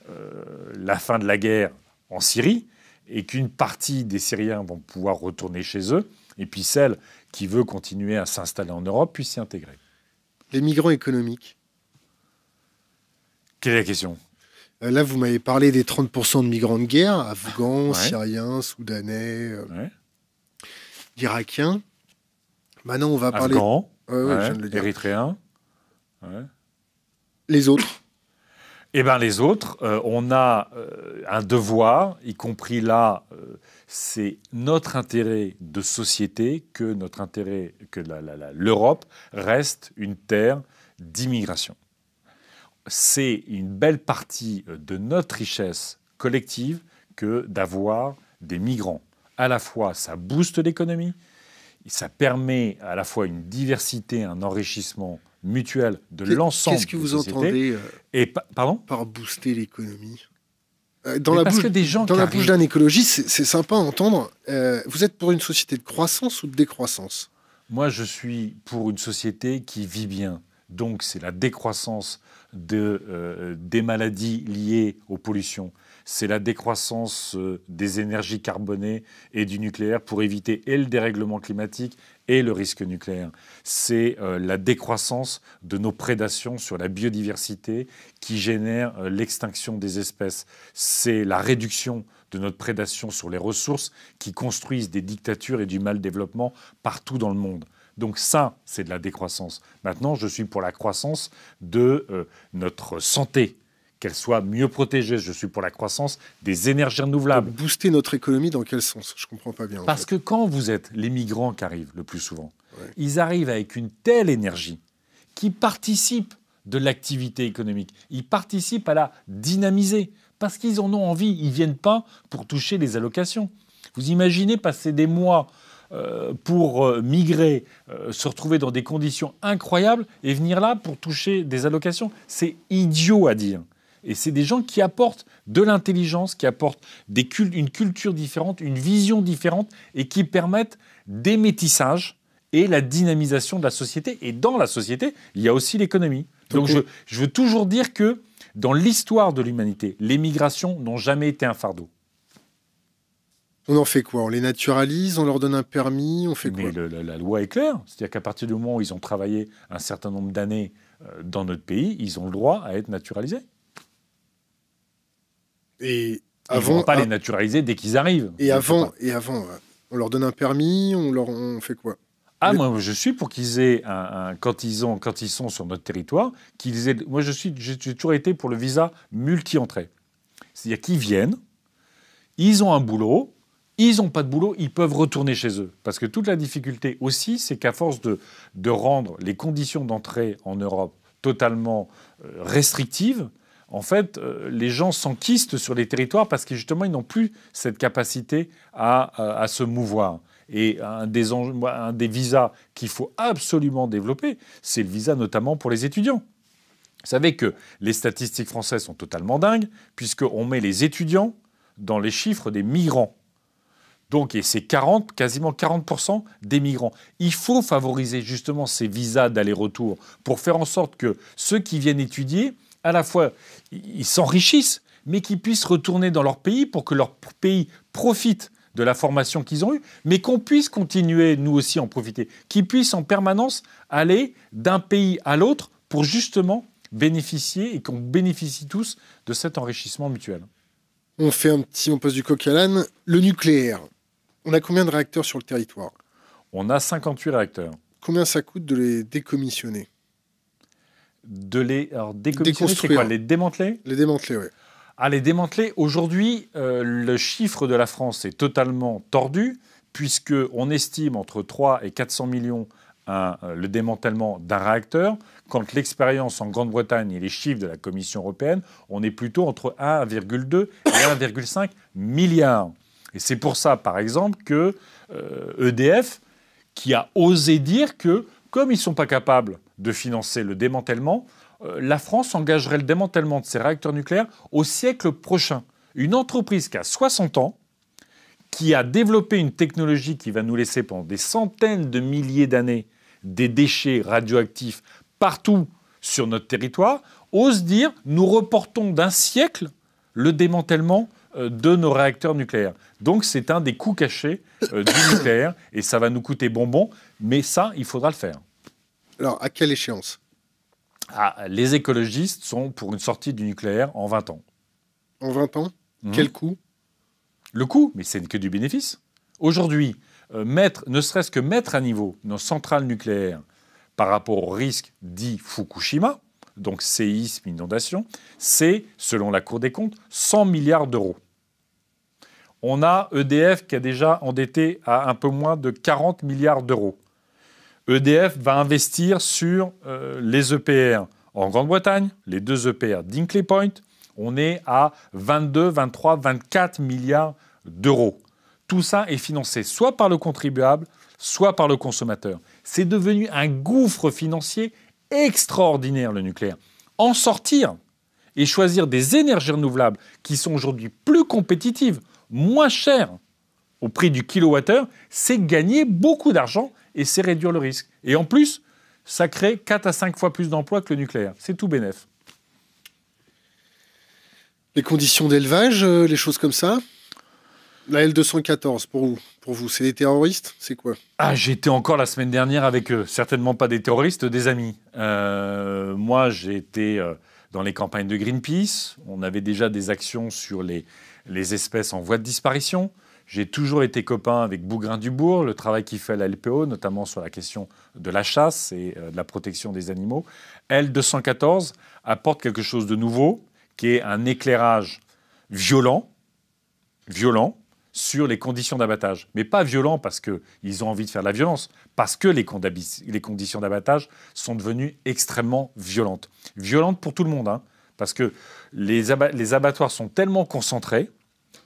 euh, la fin de la guerre en Syrie, et qu'une partie des Syriens vont pouvoir retourner chez eux, et puis celle qui veut continuer à s'installer en Europe puisse s'y intégrer. Les migrants économiques. Quelle est la question euh, là, vous m'avez parlé des 30% de migrants de guerre, afghans, syriens, soudanais, euh, irakiens. Maintenant, on va parler. Afghans, érythréens. Les autres Eh bien, les autres, euh, on a un devoir, y compris là, c'est notre intérêt de société que notre intérêt que l'Europe reste une terre d'immigration c'est une belle partie euh, de notre richesse collective que d'avoir des migrants. À la fois, ça booste l'économie, ça permet à la fois une diversité, un enrichissement mutuel de l'ensemble. Qu'est-ce que vous entendez euh, et pardon par booster l'économie euh, dans, la, bouche, d'un écologiste, c'est sympa à entendre. vous êtes pour une société de croissance ou de décroissance Moi, je suis pour une société qui vit bien donc c'est la décroissance euh, des maladies liées aux pollutions, c'est la décroissance euh, des énergies carbonées et du nucléaire pour éviter et le dérèglement climatique et le risque nucléaire. C'est euh, la décroissance de nos prédations sur la biodiversité qui génère l'extinction des espèces. C'est la réduction de notre prédation sur les ressources qui construisent des dictatures et du mal développement partout dans le monde. Donc ça, c'est de la décroissance. Maintenant, je suis pour la croissance de euh, notre santé, qu'elle soit mieux protégée. Je suis pour la croissance des énergies renouvelables. booster notre économie dans quel sens Je ne comprends pas bien. Parce que quand vous êtes les migrants qui arrivent le plus souvent, ils arrivent avec une telle énergie qui participe de l'activité économique. Ils participent à la dynamiser parce qu'ils en ont envie. Ils viennent pas pour toucher les allocations. Vous imaginez passer des mois euh, pour euh, migrer, euh, se retrouver dans des conditions incroyables et venir là pour toucher des allocations. C'est idiot à dire. Et c'est des gens qui apportent de l'intelligence, qui apportent une culture différente, une vision différente et qui permettent des métissages et la dynamisation de la société. Et dans la société, il y a aussi l'économie. Donc je, veux toujours dire que dans l'histoire de l'humanité, les migrations n'ont jamais été un fardeau. On en fait quoi On les naturalise On leur donne un permis On fait quoi la, loi est claire. C'est-à-dire qu'à partir du moment où ils ont travaillé un certain nombre d'années euh, dans notre pays, ils ont le droit à être naturalisés. Et avant, ne pas les ah, naturaliser dès qu'ils arrivent. Et avant, et avant, on leur donne un permis, on leur fait quoi ah, moi, je suis pour qu'ils aient, un, quand, ils ont, quand ils sont sur notre territoire, qu'ils aient. Moi, je suis, j'ai toujours été pour le visa multi-entrée. C'est-à-dire qu'ils viennent, ils ont un boulot, ils n'ont pas de boulot, ils peuvent retourner chez eux. Parce que toute la difficulté aussi, c'est qu'à force de, rendre les conditions d'entrée en Europe totalement euh, restrictives, en fait, euh, les gens s'enquistent sur les territoires parce que justement, ils n'ont plus cette capacité à, euh, se mouvoir. Et un des, un des visas qu'il faut absolument développer, c'est le visa notamment pour les étudiants. Vous savez que les statistiques françaises sont totalement dingues, puisqu'on met les étudiants dans les chiffres des migrants. Donc, et c'est 40, quasiment 40% des migrants. Il faut favoriser justement ces visas d'aller-retour pour faire en sorte que ceux qui viennent étudier, à la fois, ils s'enrichissent, mais qu'ils puissent retourner dans leur pays pour que leur pays profite de la formation qu'ils ont eue, mais qu'on puisse continuer, nous aussi, en profiter, qu'ils puissent en permanence aller d'un pays à l'autre pour justement bénéficier et qu'on bénéficie tous de cet enrichissement mutuel. On fait un petit, on passe du coq à l'âne. Le nucléaire, on a combien de réacteurs sur le territoire On a 58 réacteurs. Combien ça coûte de les décommissionner De les alors, décommissionner, quoi Les démanteler Les démanteler, oui. Ah, les démanteler. Aujourd'hui, euh, le chiffre de la France est totalement tordu, puisqu'on estime entre 3 et 400 millions euh, le démantèlement d'un réacteur, quand l'expérience en Grande-Bretagne et les chiffres de la Commission européenne, on est plutôt entre 1,2 et 1,5 milliard. Et c'est pour ça, par exemple, que EDF, euh, e qui a osé dire que, comme ils ne sont pas capables de financer le démantèlement, euh, la France engagerait le démantèlement de ses réacteurs nucléaires au siècle prochain. Une entreprise qui a 60 ans, qui a développé une technologie qui va nous laisser pendant des centaines de milliers d'années des déchets radioactifs partout sur notre territoire, ose dire nous reportons d'un siècle le démantèlement euh, de nos réacteurs nucléaires. Donc c'est un des coûts cachés euh, du nucléaire et ça va nous coûter bonbon, mais ça, il faudra le faire. Alors, à quelle échéance ah, Les écologistes sont pour une sortie du nucléaire en 20 ans. En 20 ans mhm. Quel coût Le coût, mais c'est que du bénéfice. Aujourd'hui, euh, ne serait-ce que mettre à niveau nos centrales nucléaires par rapport au risque dit Fukushima, donc séisme, inondation, c'est, selon la Cour des comptes, 100 milliards d'euros. On a EDF qui a déjà endetté à un peu moins de 40 milliards d'euros. EDF va investir sur euh, les EPR en Grande-Bretagne, les deux EPR d'Inkley Point. On est à 22, 23, 24 milliards d'euros. Tout ça est financé soit par le contribuable, soit par le consommateur. C'est devenu un gouffre financier extraordinaire, le nucléaire. En sortir et choisir des énergies renouvelables qui sont aujourd'hui plus compétitives, moins chères au prix du kilowattheure, c'est gagner beaucoup d'argent et c'est réduire le risque. Et en plus, ça crée 4 à 5 fois plus d'emplois que le nucléaire. C'est tout bénef. — Les conditions d'élevage, euh, les choses comme ça la L214, pour vous, pour vous c'est des terroristes C'est quoi Ah, j'étais encore la semaine dernière avec eux. Certainement pas des terroristes, des amis. Euh, moi, j'ai été euh, dans les campagnes de Greenpeace. On avait déjà des actions sur les, les espèces en voie de disparition. J'ai toujours été copain avec Bougrain Dubourg, le travail qu'il fait à la LPO, notamment sur la question de la chasse et euh, de la protection des animaux. L214 apporte quelque chose de nouveau, qui est un éclairage violent, violent, sur les conditions d'abattage. Mais pas violent parce qu'ils ont envie de faire de la violence, parce que les, conditions d'abattage sont devenues extrêmement violentes. Violentes pour tout le monde, hein, parce que les, les abattoirs sont tellement concentrés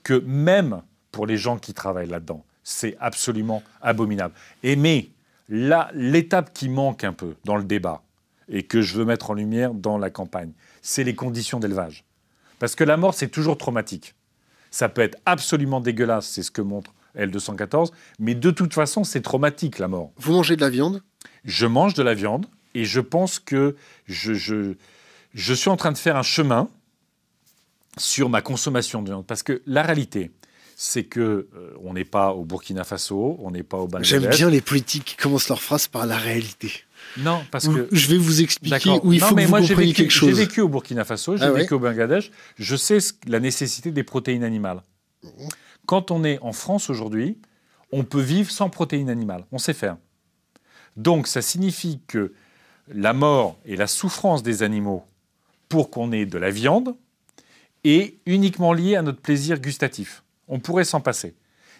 que même pour les gens qui travaillent là-dedans, c'est absolument abominable. Et mais là, l'étape qui manque un peu dans le débat et que je veux mettre en lumière dans la campagne, c'est les conditions d'élevage. Parce que la mort, c'est toujours traumatique. Ça peut être absolument dégueulasse, c'est ce que montre L214, mais de toute façon, c'est traumatique la mort. Vous mangez de la viande Je mange de la viande et je pense que je, je suis en train de faire un chemin sur ma consommation de viande. Parce que la réalité, c'est que euh, on n'est pas au Burkina Faso, on n'est pas au Bangladesh. J'aime bien les politiques qui commencent leur phrase par la réalité. Non, parce que je vais vous expliquer où il faut vous quelque chose. J'ai vécu au Burkina Faso, j'ai ah vécu au Bangladesh. Je sais la nécessité des protéines animales. Quand on est en France aujourd'hui, on peut vivre sans protéines animales. On sait faire. Donc ça signifie que la mort et la souffrance des animaux pour qu'on ait de la viande est uniquement liée à notre plaisir gustatif. On pourrait s'en passer.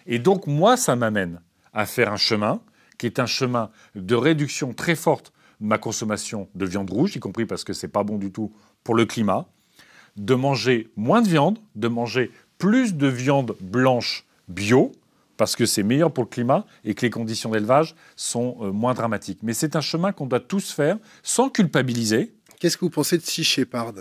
Et donc, moi, ça m'amène à faire un chemin qui est un chemin de réduction très forte de ma consommation de viande rouge, y compris parce que ce n'est pas bon du tout pour le climat, de manger moins de viande, de manger plus de viande blanche bio, parce que c'est meilleur pour le climat et que les conditions d'élevage sont euh, moins dramatiques. Mais c'est un chemin qu'on doit tous faire sans culpabiliser. Qu'est-ce que vous pensez de si Shepard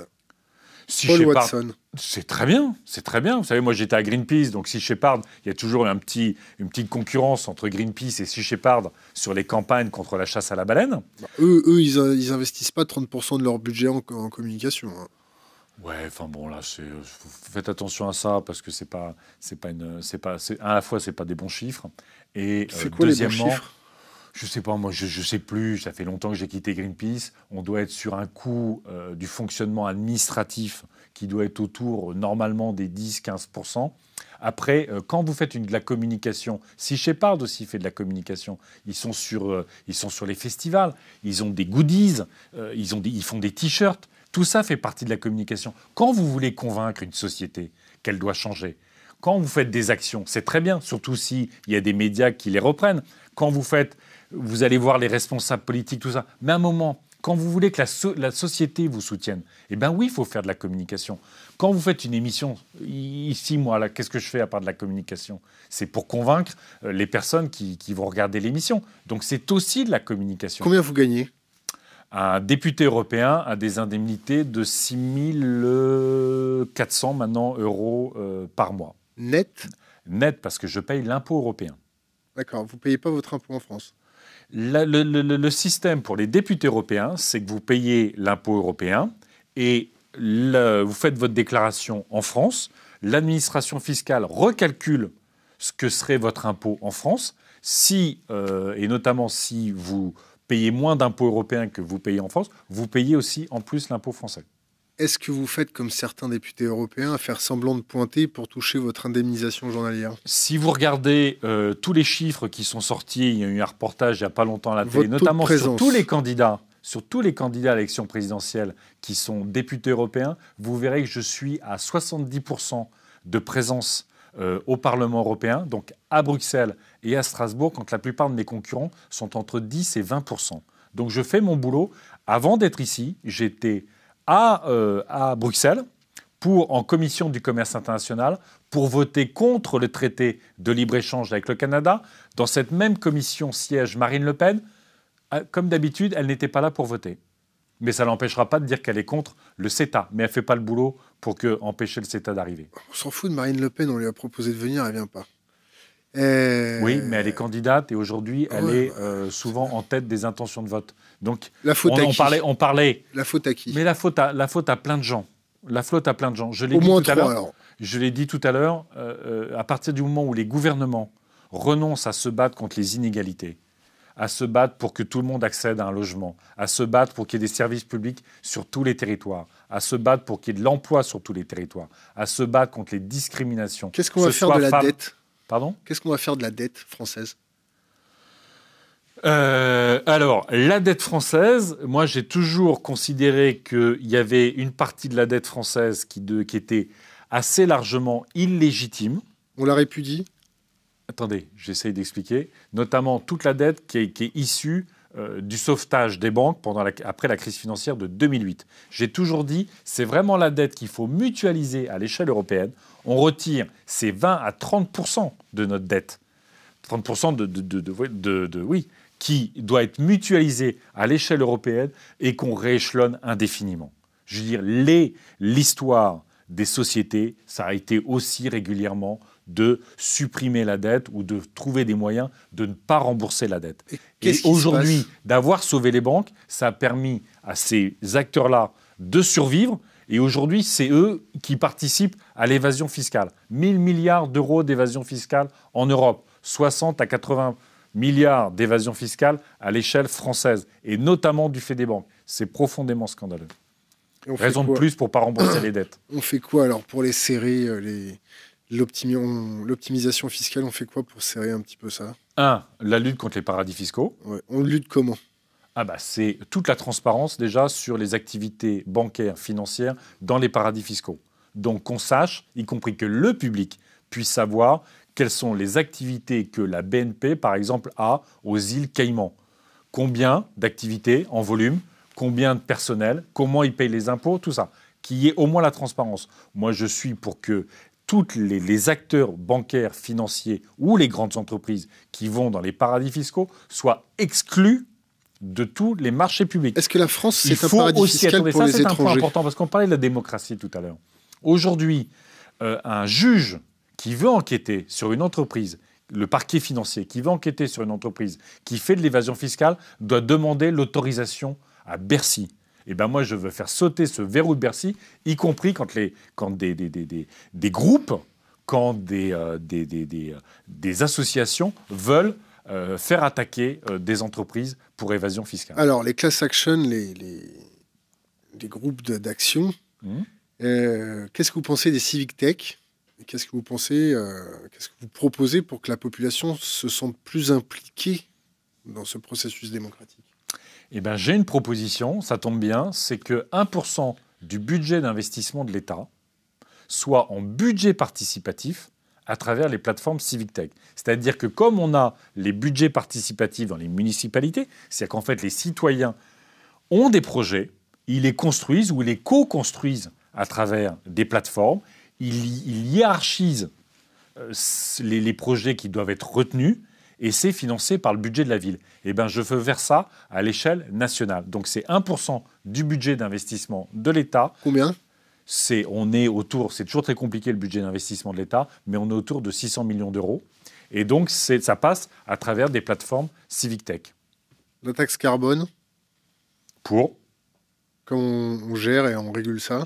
si Paul Watson. C'est très bien, c'est très bien. Vous savez, moi j'étais à Greenpeace, donc si Shepard, il y a toujours un petit, une petite concurrence entre Greenpeace et si Shepard sur les campagnes contre la chasse à la baleine. Bah, eux, eux, ils, investissent pas 30% de leur budget en, communication. Hein. Ouais, enfin bon, là, faites attention à ça parce que c'est pas, c'est pas une, c'est pas, à la fois c'est pas des bons chiffres et C'est euh, quoi, deuxièmement, les chiffres je sais pas, moi, je, ne sais plus, ça fait longtemps que j'ai quitté Greenpeace. On doit être sur un coût euh, du fonctionnement administratif qui doit être autour, euh, normalement, des 10-15%. Après, euh, quand vous faites une, de la communication, si Shepard aussi fait de la communication, ils sont sur, ils sont sur les festivals, ils ont des goodies, ils, ont ils font des t-shirts. Tout ça fait partie de la communication. Quand vous voulez convaincre une société qu'elle doit changer, quand vous faites des actions, c'est très bien, surtout s'il y a des médias qui les reprennent. Quand vous faites vous allez voir les responsables politiques, tout ça. Mais à un moment, quand vous voulez que la, société vous soutienne, eh bien oui, il faut faire de la communication. Quand vous faites une émission, ici, moi, qu'est-ce que je fais à part de la communication C'est pour convaincre euh, les personnes qui, vont regarder l'émission. Donc c'est aussi de la communication. Combien vous gagnez un député européen a des indemnités de 6 400 maintenant euros euh, par mois. Net Net parce que je paye l'impôt européen. D'accord, vous ne payez pas votre impôt en France le, système pour les députés européens, c'est que vous payez l'impôt européen et vous faites votre déclaration en France. L'administration fiscale recalcule ce que serait votre impôt en France, si, euh, et notamment si vous payez moins d'impôts européens que vous payez en France, vous payez aussi en plus l'impôt français. Est-ce que vous faites comme certains députés européens, à faire semblant de pointer pour toucher votre indemnisation journalière Si vous regardez euh, tous les chiffres qui sont sortis, il y a eu un reportage il n'y a pas longtemps à la télé, notamment sur tous les candidats, sur tous les candidats à l'élection présidentielle qui sont députés européens, vous verrez que je suis à 70% de présence euh, au Parlement européen, donc à Bruxelles et à Strasbourg, quand la plupart de mes concurrents sont entre 10 et 20%. Donc je fais mon boulot. Avant d'être ici, j'étais euh, à, Bruxelles pour, en commission du commerce international pour voter contre le traité de libre-échange avec le Canada. Dans cette même commission siège Marine Le Pen. Euh, comme d'habitude, elle n'était pas là pour voter. Mais ça l'empêchera pas de dire qu'elle est contre le CETA. Mais elle ne fait pas le boulot pour que, empêcher le CETA d'arriver. On s'en fout de Marine Le Pen, on lui a proposé de venir, elle vient pas. Euh, oui, mais elle est candidate et aujourd'hui, elle est euh, souvent en tête des intentions de vote. Donc, la on, à parlait, La faute à qui Mais la faute à, plein de gens. La faute à plein de gens. Je l'ai dit, tout à l'heure. Je l'ai dit tout à l'heure. Euh, à partir du moment où les gouvernements renoncent à se battre contre les inégalités, à se battre pour que tout le monde accède à un logement, à se battre pour qu'il y ait des services publics sur tous les territoires, à se battre pour qu'il y ait de l'emploi sur tous les territoires, à se battre contre les discriminations. Qu'est-ce qu'on va faire de la dette Pardon Qu'est-ce qu'on va faire de la dette française euh, alors, la dette française, moi j'ai toujours considéré qu'il y avait une partie de la dette française qui, était assez largement illégitime. On la répudie Attendez, j'essaye d'expliquer. Notamment toute la dette qui est issue euh, du sauvetage des banques pendant après la crise financière de 2008. J'ai toujours dit, c'est vraiment la dette qu'il faut mutualiser à l'échelle européenne. On retire ces 20 à 30 de notre dette. 30 de, de, oui, qui doit être mutualisée à l'échelle européenne et qu'on rééchelonne indéfiniment. Je veux dire, l'histoire des sociétés, ça a été aussi régulièrement de supprimer la dette ou de trouver des moyens de ne pas rembourser la dette. Et, aujourd'hui, d'avoir sauvé les banques, ça a permis à ces acteurs-là de survivre. Et aujourd'hui, c'est eux qui participent à l'évasion fiscale. 1000 milliards d'euros d'évasion fiscale en Europe, 60 à 80 milliards d'évasion fiscale à l'échelle française, et notamment du fait des banques. C'est profondément scandaleux. Raison de plus pour ne pas rembourser les dettes. On fait quoi alors pour les serrer, euh, les, L'optimisation fiscale, on fait quoi pour serrer un petit peu ça Un, la lutte contre les paradis fiscaux. On lutte comment ah bah, C'est toute la transparence déjà sur les activités bancaires, financières dans les paradis fiscaux. Donc qu'on sache, y compris que le public puisse savoir quelles sont les activités que la BNP, par exemple, a aux îles Caïmans. Combien d'activités en volume, combien de personnel, comment ils payent les impôts, tout ça qu'il y ait au moins la transparence. Moi, je suis pour que tous les, acteurs bancaires, financiers ou les grandes entreprises qui vont dans les paradis fiscaux soient exclus de tous les marchés publics. Est-ce que la France, c'est un paradis fiscal C'est un point important parce qu'on parlait de la démocratie tout à l'heure. Aujourd'hui, euh, un juge qui veut enquêter sur une entreprise, le parquet financier qui veut enquêter sur une entreprise qui fait de l'évasion fiscale, doit demander l'autorisation à Bercy. Et eh ben moi je veux faire sauter ce verrou de Bercy, y compris quand, les, des, des, groupes, quand des, euh, euh, des, associations veulent euh, faire attaquer des entreprises pour évasion fiscale. Alors les class actions, les, groupes d'action, mmh. qu'est-ce que vous pensez des civic tech Qu'est-ce que vous pensez, qu'est-ce que vous proposez pour que la population se sente plus impliquée dans ce processus démocratique eh ben, j'ai une proposition, ça tombe bien, c'est que 1% du budget d'investissement de l'État soit en budget participatif à travers les plateformes Civic Tech. C'est-à-dire que comme on a les budgets participatifs dans les municipalités, c'est-à-dire qu'en fait les citoyens ont des projets, ils les construisent ou ils les co-construisent à travers des plateformes, ils, hiérarchisent euh, les projets qui doivent être retenus et c'est financé par le budget de la ville. Eh bien, je veux faire ça à l'échelle nationale. Donc, c'est 1% du budget d'investissement de l'État. Combien c'est, on est autour, c'est toujours très compliqué le budget d'investissement de l'État, mais on est autour de 600 millions d'euros. Et donc, ça passe à travers des plateformes Civic Tech. La taxe carbone Pour Comment on, gère et on régule ça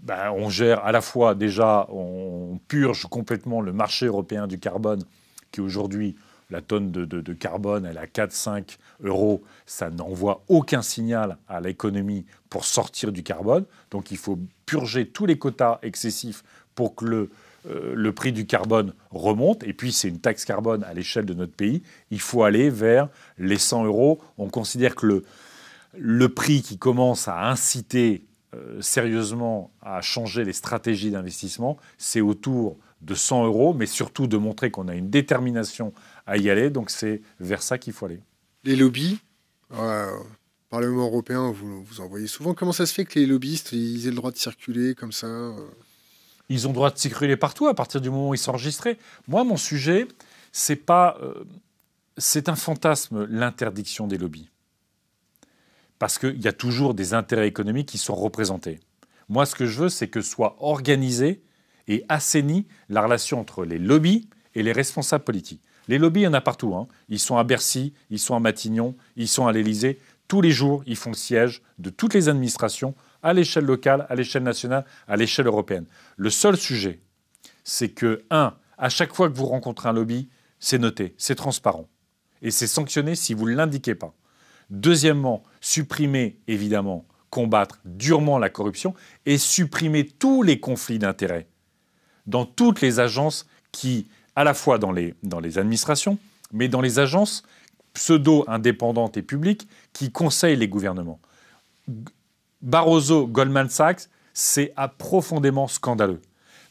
ben, On gère à la fois, déjà, on purge complètement le marché européen du carbone, qui aujourd'hui la tonne de, carbone, elle est à 4-5 euros. Ça n'envoie aucun signal à l'économie pour sortir du carbone. Donc il faut purger tous les quotas excessifs pour que le, euh, prix du carbone remonte. Et puis c'est une taxe carbone à l'échelle de notre pays. Il faut aller vers les 100 euros. On considère que le, prix qui commence à inciter euh, sérieusement à changer les stratégies d'investissement, c'est autour de 100 euros, mais surtout de montrer qu'on a une détermination à y aller. Donc c'est vers ça qu'il faut aller. Les lobbies euh, Parlement européen, vous, vous en voyez souvent. Comment ça se fait que les lobbyistes, ils aient le droit de circuler comme ça euh Ils ont le droit de circuler partout à partir du moment où ils sont enregistrés. Moi, mon sujet, c'est pas... Euh, c'est un fantasme, l'interdiction des lobbies. Parce qu'il y a toujours des intérêts économiques qui sont représentés. Moi, ce que je veux, c'est que soit organisée et assainie la relation entre les lobbies et les responsables politiques. Les lobbies, il y en a partout. Hein. Ils sont à Bercy, ils sont à Matignon, ils sont à l'Élysée. Tous les jours, ils font le siège de toutes les administrations, à l'échelle locale, à l'échelle nationale, à l'échelle européenne. Le seul sujet, c'est que, un, à chaque fois que vous rencontrez un lobby, c'est noté, c'est transparent. Et c'est sanctionné si vous ne l'indiquez pas. Deuxièmement, supprimer, évidemment, combattre durement la corruption et supprimer tous les conflits d'intérêts dans toutes les agences qui à la fois dans les, dans les administrations, mais dans les agences pseudo-indépendantes et publiques qui conseillent les gouvernements. Barroso, Goldman Sachs, c'est profondément scandaleux.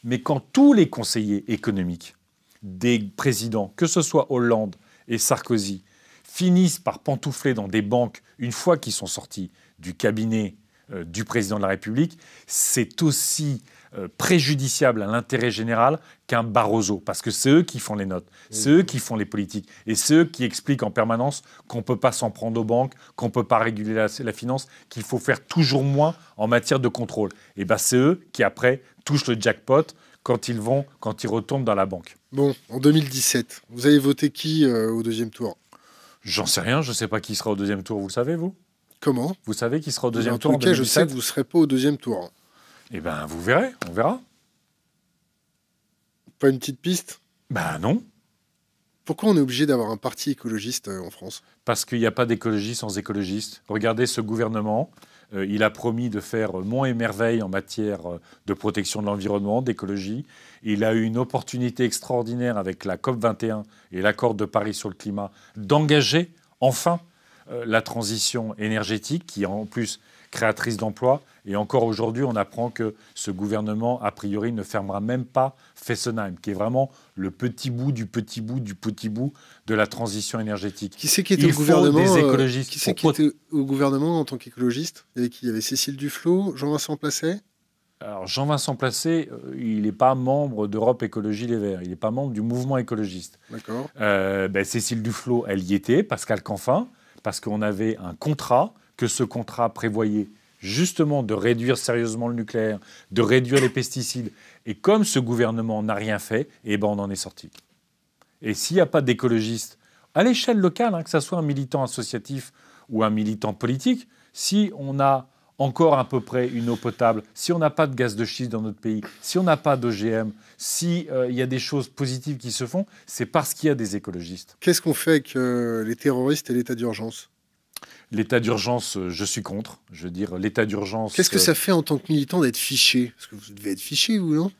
Mais quand tous les conseillers économiques des présidents, que ce soit Hollande et Sarkozy, finissent par pantoufler dans des banques une fois qu'ils sont sortis du cabinet euh, du président de la République, c'est aussi euh, préjudiciable à l'intérêt général qu'un Barroso, parce que c'est eux qui font les notes, c'est eux qui font les politiques, et c'est eux qui expliquent en permanence qu'on ne peut pas s'en prendre aux banques, qu'on ne peut pas réguler la, finance, qu'il faut faire toujours moins en matière de contrôle. Et eh bien c'est eux qui après touchent le jackpot quand ils vont, quand ils retournent dans la banque. Bon, en 2017, vous avez voté qui euh, au deuxième tour J'en sais rien, je ne sais pas qui sera au deuxième tour, vous le savez vous Comment Vous savez qui sera au deuxième en tour tout cas, je sais que vous ne serez pas au deuxième tour. Eh ben, vous verrez, on verra. Pas une petite piste Ben non. Pourquoi on est obligé d'avoir un parti écologiste euh, en France Parce qu'il n'y a pas d'écologie sans écologiste. Regardez ce gouvernement. Euh, il a promis de faire mont et merveille en matière euh, de protection de l'environnement, d'écologie. Il a eu une opportunité extraordinaire avec la COP21 et l'accord de Paris sur le climat d'engager enfin la transition énergétique qui, en plus, créatrice d'emplois. Et encore aujourd'hui, on apprend que ce gouvernement, a priori, ne fermera même pas Fessenheim, qui est vraiment le petit bout du petit bout du petit bout de la transition énergétique. Qui c'est qui était au gouvernement des euh, écologistes. Qui c'est qui était au gouvernement en tant qu'écologiste Il y avait Cécile Duflot, Jean-Vincent Placet alors Jean-Vincent Placé, euh, il n'est pas membre d'Europe Écologie Les Verts, il n'est pas membre du mouvement écologiste. D'accord. Euh, ben, Cécile Duflot, elle y était, Pascal Canfin, parce qu'on avait un contrat que ce contrat prévoyait justement de réduire sérieusement le nucléaire, de réduire les pesticides. Et comme ce gouvernement n'a rien fait, eh ben on en est sorti. Et s'il n'y a pas d'écologistes, à l'échelle locale, hein, que ce soit un militant associatif ou un militant politique, si on a encore à peu près une eau potable, si on n'a pas de gaz de schiste dans notre pays, si on n'a pas d'OGM, s'il euh, il y a des choses positives qui se font, c'est parce qu'il y a des écologistes. Qu'est-ce qu'on fait avec euh, les terroristes et l'état d'urgence L'état d'urgence, euh, je suis contre. Je veux dire, l'état d'urgence. Qu'est-ce que euh, ça fait en tant que militant d'être fiché Parce que vous devez être fiché, vous, non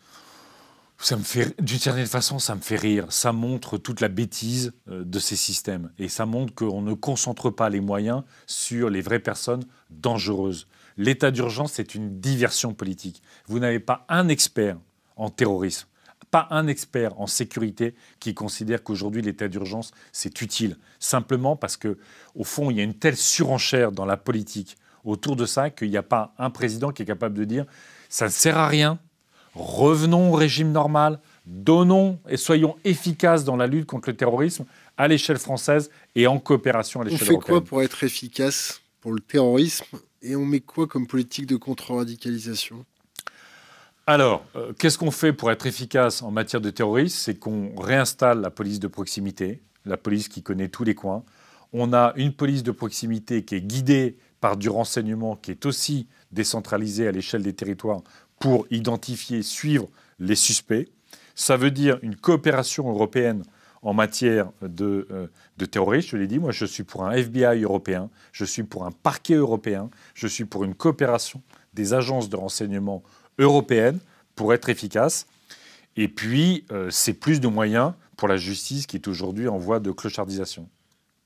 ça me fait, d'une certaine façon, ça me fait rire. Ça montre toute la bêtise euh, de ces systèmes. Et ça montre qu'on ne concentre pas les moyens sur les vraies personnes dangereuses. L'état d'urgence, c'est une diversion politique. Vous n'avez pas un expert en terrorisme pas un expert en sécurité qui considère qu'aujourd'hui l'état d'urgence c'est utile, simplement parce que au fond il y a une telle surenchère dans la politique autour de ça qu'il n'y a pas un président qui est capable de dire ça ne sert à rien, revenons au régime normal, donnons et soyons efficaces dans la lutte contre le terrorisme à l'échelle française et en coopération à l'échelle européenne. On fait quoi pour être efficace pour le terrorisme et on met quoi comme politique de contre-radicalisation alors, euh, qu'est-ce qu'on fait pour être efficace en matière de terrorisme C'est qu'on réinstalle la police de proximité, la police qui connaît tous les coins. On a une police de proximité qui est guidée par du renseignement qui est aussi décentralisé à l'échelle des territoires pour identifier, suivre les suspects. Ça veut dire une coopération européenne en matière de, euh, de terrorisme. Je l'ai dit, moi je suis pour un FBI européen, je suis pour un parquet européen, je suis pour une coopération des agences de renseignement européenne pour être efficace. Et puis, euh, c'est plus de moyens pour la justice qui est aujourd'hui en voie de clochardisation.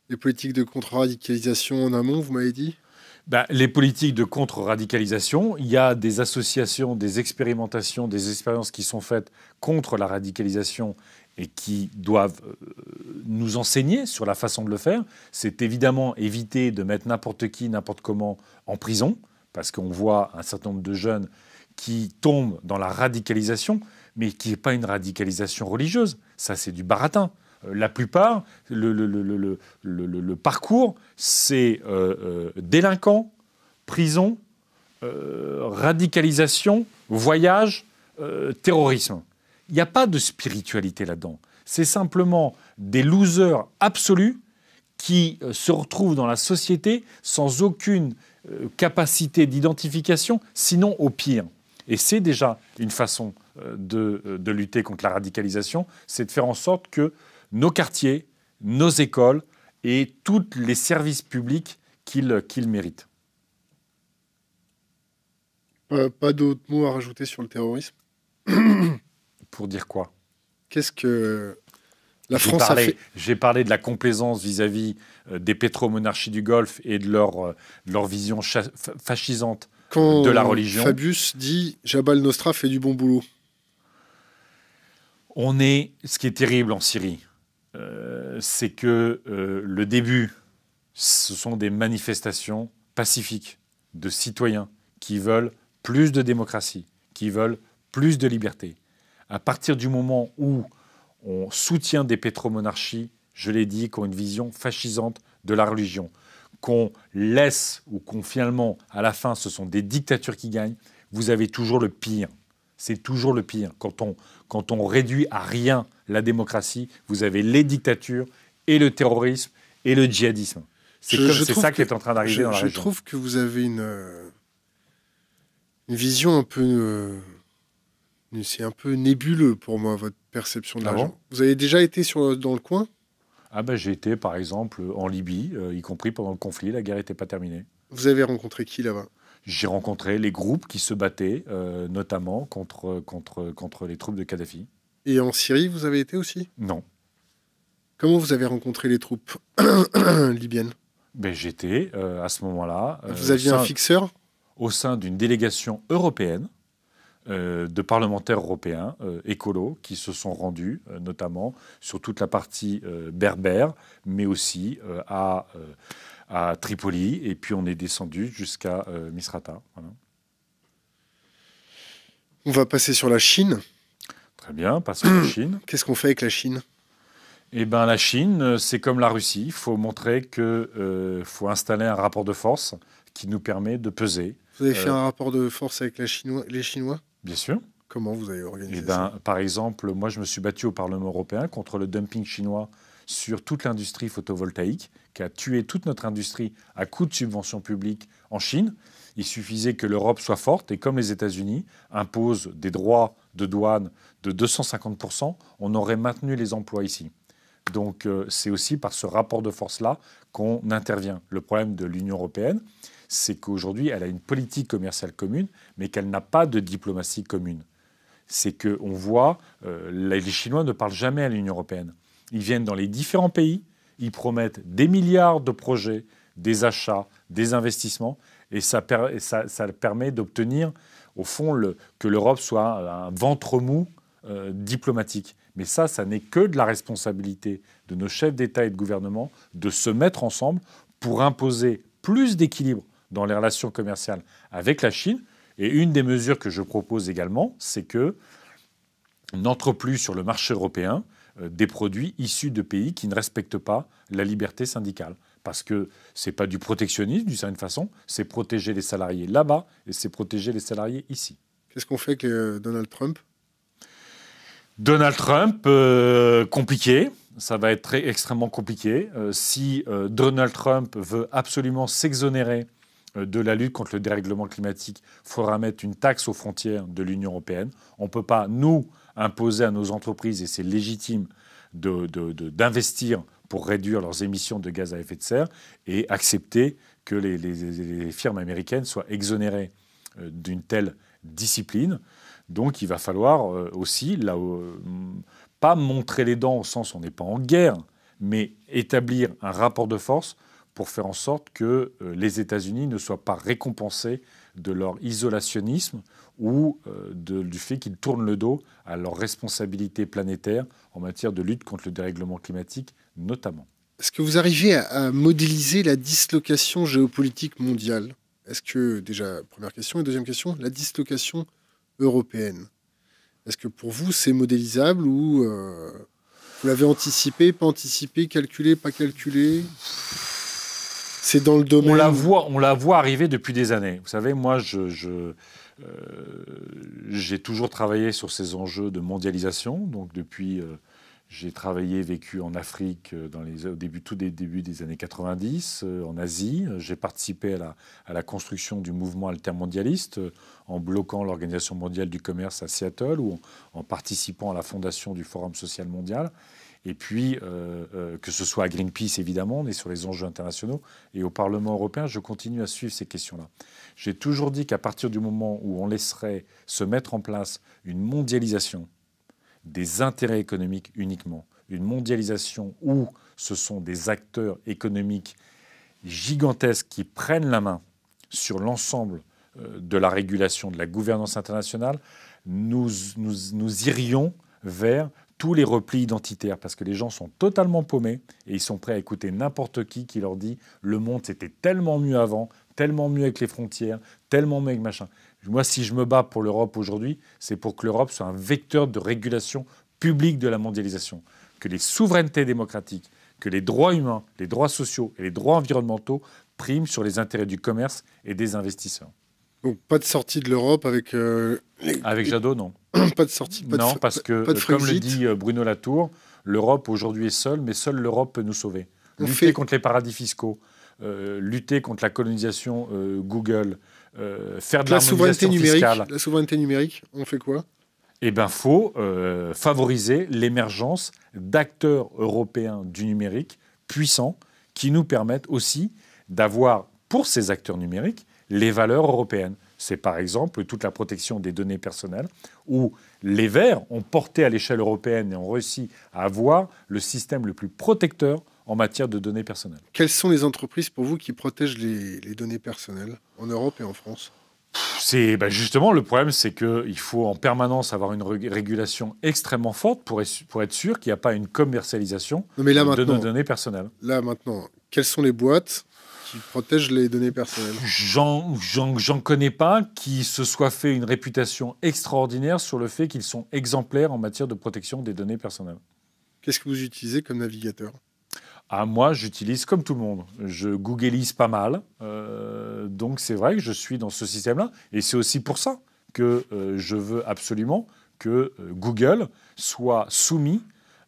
Les politiques de contre-radicalisation en amont, vous m'avez dit ben, les politiques de contre-radicalisation, il y a des associations, des expérimentations, des expériences qui sont faites contre la radicalisation et qui doivent euh, nous enseigner sur la façon de le faire. C'est évidemment éviter de mettre n'importe qui, n'importe comment en prison, parce qu'on voit un certain nombre de jeunes qui tombe dans la radicalisation, mais qui n'est pas une radicalisation religieuse. Ça, c'est du baratin. Euh, la plupart, le, parcours, c'est euh, euh, délinquant, prison, radicalisation, voyage, terrorisme. Il n'y a pas de spiritualité là-dedans. C'est simplement des losers absolus qui se retrouvent dans la société sans aucune capacité d'identification, sinon au pire. Et c'est déjà une façon euh, euh, de, lutter contre la radicalisation, c'est de faire en sorte que nos quartiers, nos écoles et tous les services publics qu'ils méritent. Euh, pas d'autres mots à rajouter sur le terrorisme Pour dire quoi Qu'est-ce que la France a fait J'ai parlé de la complaisance vis-à-vis des pétromonarchies du Golfe et de leur, de leur vision fascisante de la religion. Fabius dit Jabal Nostra fait du bon boulot. On est, ce qui est terrible en Syrie, euh, c'est que euh, le début, ce sont des manifestations pacifiques de citoyens qui veulent plus de démocratie, qui veulent plus de liberté. À partir du moment où on soutient des pétromonarchies, je l'ai dit, qui ont une vision fascisante de la religion, qu'on laisse ou qu'on finalement, à la fin, ce sont des dictatures qui gagnent, vous avez toujours le pire. C'est toujours le pire. Quand on, quand on réduit à rien la démocratie, vous avez les dictatures et le terrorisme et le djihadisme. C'est ça qui est en train d'arriver dans la je trouve que vous avez une, euh, une vision un peu... Euh, c'est un peu nébuleux pour moi, votre perception de ah vous avez déjà été sur, dans le coin ah ben j'ai été par exemple en Libye, euh, y compris pendant le conflit, la guerre n'était pas terminée. Vous avez rencontré qui là-bas J'ai rencontré les groupes qui se battaient, euh, notamment contre, contre, contre les troupes de Kadhafi. Et en Syrie, vous avez été aussi Non. Comment vous avez rencontré les troupes libyennes ben, J'étais euh, à ce moment-là. vous aviez un fixeur Au sein d'une délégation européenne euh, de parlementaires européens euh, écolos qui se sont rendus, euh, notamment sur toute la partie berbère, mais aussi à, à, Tripoli, et puis on est descendu jusqu'à Misrata. On va passer sur la Chine. Très bien, passons sur la Chine. Qu'est-ce qu'on fait avec la Chine eh bien, la Chine, c'est comme la Russie. Il faut montrer qu'il faut installer un rapport de force qui nous permet de peser. Vous avez fait un rapport de force avec les Chinois Bien sûr. Comment vous avez organisé eh ça ben, Par exemple, moi, je me suis battu au Parlement européen contre le dumping chinois sur toute l'industrie photovoltaïque, qui a tué toute notre industrie à coup de subventions publiques en Chine. Il suffisait que l'Europe soit forte et, comme les États-Unis, imposent des droits de douane de 250%, on aurait maintenu les emplois ici. Donc euh, c'est aussi par ce rapport de force-là qu'on intervient. Le problème de l'Union européenne, c'est qu'aujourd'hui, elle a une politique commerciale commune, mais qu'elle n'a pas de diplomatie commune. C'est qu'on voit, euh, les Chinois ne parlent jamais à l'Union européenne. Ils viennent dans les différents pays, ils promettent des milliards de projets, des achats, des investissements, et ça, ça, permet d'obtenir, au fond, le, que l'Europe soit un ventre mou euh, diplomatique. Mais ça, ça n'est que de la responsabilité de nos chefs d'État et de gouvernement de se mettre ensemble pour imposer plus d'équilibre dans les relations commerciales avec la Chine. Et une des mesures que je propose également, c'est que n'entre plus sur le marché européen euh, des produits issus de pays qui ne respectent pas la liberté syndicale. Parce que ce n'est pas du protectionnisme, d'une certaine façon, c'est protéger les salariés là-bas et c'est protéger les salariés ici. Qu'est-ce qu'on fait avec euh, Donald Trump Donald Trump, euh, compliqué, ça va être très, extrêmement compliqué. si Donald Trump veut absolument s'exonérer euh, de la lutte contre le dérèglement climatique, il faudra mettre une taxe aux frontières de l'Union européenne. On ne peut pas, nous, imposer à nos entreprises, et c'est légitime, d'investir pour réduire leurs émissions de gaz à effet de serre et accepter que les, firmes américaines soient exonérées euh, d'une telle discipline. Donc il va falloir euh, aussi, là, pas montrer les dents au sens où on n'est pas en guerre, mais établir un rapport de force pour faire en sorte que euh, les États-Unis ne soient pas récompensés de leur isolationnisme ou euh, du fait qu'ils tournent le dos à leur responsabilités planétaire en matière de lutte contre le dérèglement climatique notamment. Est-ce que vous arrivez à, modéliser la dislocation géopolitique mondiale Est-ce que, déjà, première question, et deuxième question, la dislocation européenne Est-ce que pour vous, c'est modélisable ou euh, vous l'avez anticipé, pas anticipé, calculé, pas calculé on la voit, arriver depuis des années. Vous savez, moi, euh, j'ai toujours travaillé sur ces enjeux de mondialisation. Donc depuis, euh, j'ai travaillé, vécu en Afrique euh, au début, tout des des années 90, en Asie. J'ai participé à la, construction du mouvement altermondialiste en bloquant l'Organisation mondiale du commerce à Seattle ou en, participant à la fondation du Forum social mondial et puis euh, euh, que ce soit à Greenpeace évidemment, on est sur les enjeux internationaux, et au Parlement européen, je continue à suivre ces questions-là. J'ai toujours dit qu'à partir du moment où on laisserait se mettre en place une mondialisation des intérêts économiques uniquement, une mondialisation où ce sont des acteurs économiques gigantesques qui prennent la main sur l'ensemble euh, de la régulation, de la gouvernance internationale, nous irions vers tous les replis identitaires, parce que les gens sont totalement paumés et ils sont prêts à écouter n'importe qui qui leur dit le monde c'était tellement mieux avant, tellement mieux avec les frontières, tellement mieux avec machin. Moi, si je me bats pour l'Europe aujourd'hui, c'est pour que l'Europe soit un vecteur de régulation publique de la mondialisation, que les souverainetés démocratiques, que les droits humains, les droits sociaux et les droits environnementaux priment sur les intérêts du commerce et des investisseurs. Donc pas de sortie de l'Europe avec... Euh, avec Jadot, non. pas de sortie, pas non, parce que, comme le dit euh, Bruno Latour, l'Europe aujourd'hui est seule, mais seule l'Europe peut nous sauver. Lutter contre les paradis fiscaux, euh, lutter contre la colonisation euh, Google, faire de la souveraineté numérique. La souveraineté numérique, on fait quoi Eh bien, faut favoriser l'émergence d'acteurs européens du numérique puissants qui nous permettent aussi d'avoir pour ces acteurs numériques les valeurs européennes. C'est par exemple toute la protection des données personnelles, où les Verts ont porté à l'échelle européenne et ont réussi à avoir le système le plus protecteur en matière de données personnelles. Quelles sont les entreprises pour vous qui protègent les, données personnelles en Europe et en France c'est ben justement le problème, c'est qu'il faut en permanence avoir une régulation extrêmement forte pour, être sûr qu'il n'y a pas une commercialisation de nos données personnelles. Là maintenant, quelles sont les boîtes qui protège les données personnelles. J'en connais pas qui se soit fait une réputation extraordinaire sur le fait qu'ils sont exemplaires en matière de protection des données personnelles. Qu'est-ce que vous utilisez comme navigateur ah, moi, j'utilise comme tout le monde. Je googlise pas mal. Euh, donc, c'est vrai que je suis dans ce système-là. Et c'est aussi pour ça que euh, je veux absolument que euh, Google soit soumis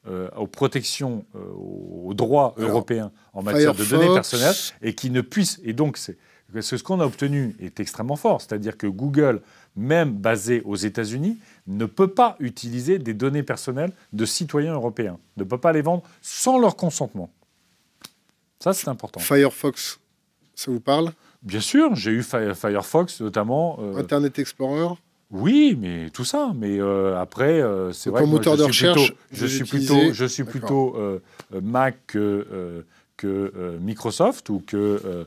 euh, aux protections, euh, aux droits européens en matière de données personnelles et qui ne puissent. Et donc, c'est. ce qu'on a obtenu est extrêmement fort, c'est-à-dire que Google, même basé aux États-Unis, ne peut pas utiliser des données personnelles de citoyens européens, ne peut pas les vendre sans leur consentement. Ça, c'est important. Firefox, ça vous parle Bien sûr, j'ai eu Firefox notamment. Euh, Internet Explorer oui, mais tout ça. Mais euh, après, euh, c'est vrai. Comme moteur de recherche, je suis plutôt, je suis plutôt Mac que, euh, Microsoft ou que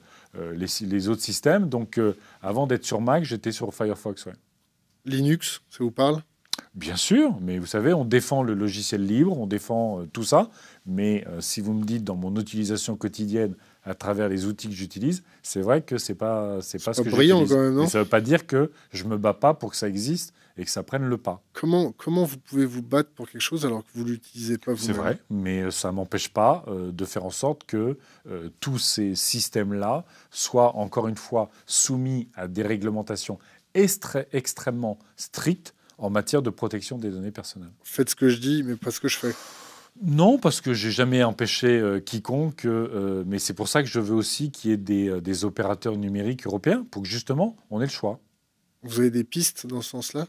les, autres systèmes. Donc, avant d'être sur Mac, j'étais sur Firefox. Linux, ça vous parle Bien sûr, mais vous savez, on défend le logiciel libre, on défend tout ça. Mais si vous me dites dans mon utilisation quotidienne, à travers les outils que j'utilise, c'est vrai que c'est pas c'est pas, ce que brillant quand même, non ça veut pas dire que je me bats pas pour que ça existe et que ça prenne le pas. Comment comment vous pouvez vous battre pour quelque chose alors que vous l'utilisez pas vous-même C'est vrai, mais euh, ça m'empêche pas euh, de faire en sorte que euh, tous ces systèmes là soient encore une fois soumis à des réglementations extrêmement strictes en matière de protection des données personnelles. Faites ce que je dis, mais pas ce que je fais. Non, parce que j'ai jamais empêché euh, quiconque, euh, mais c'est pour ça que je veux aussi qu'il y ait euh, des, opérateurs numériques européens, pour que justement, on ait le choix. Vous avez des pistes dans ce sens-là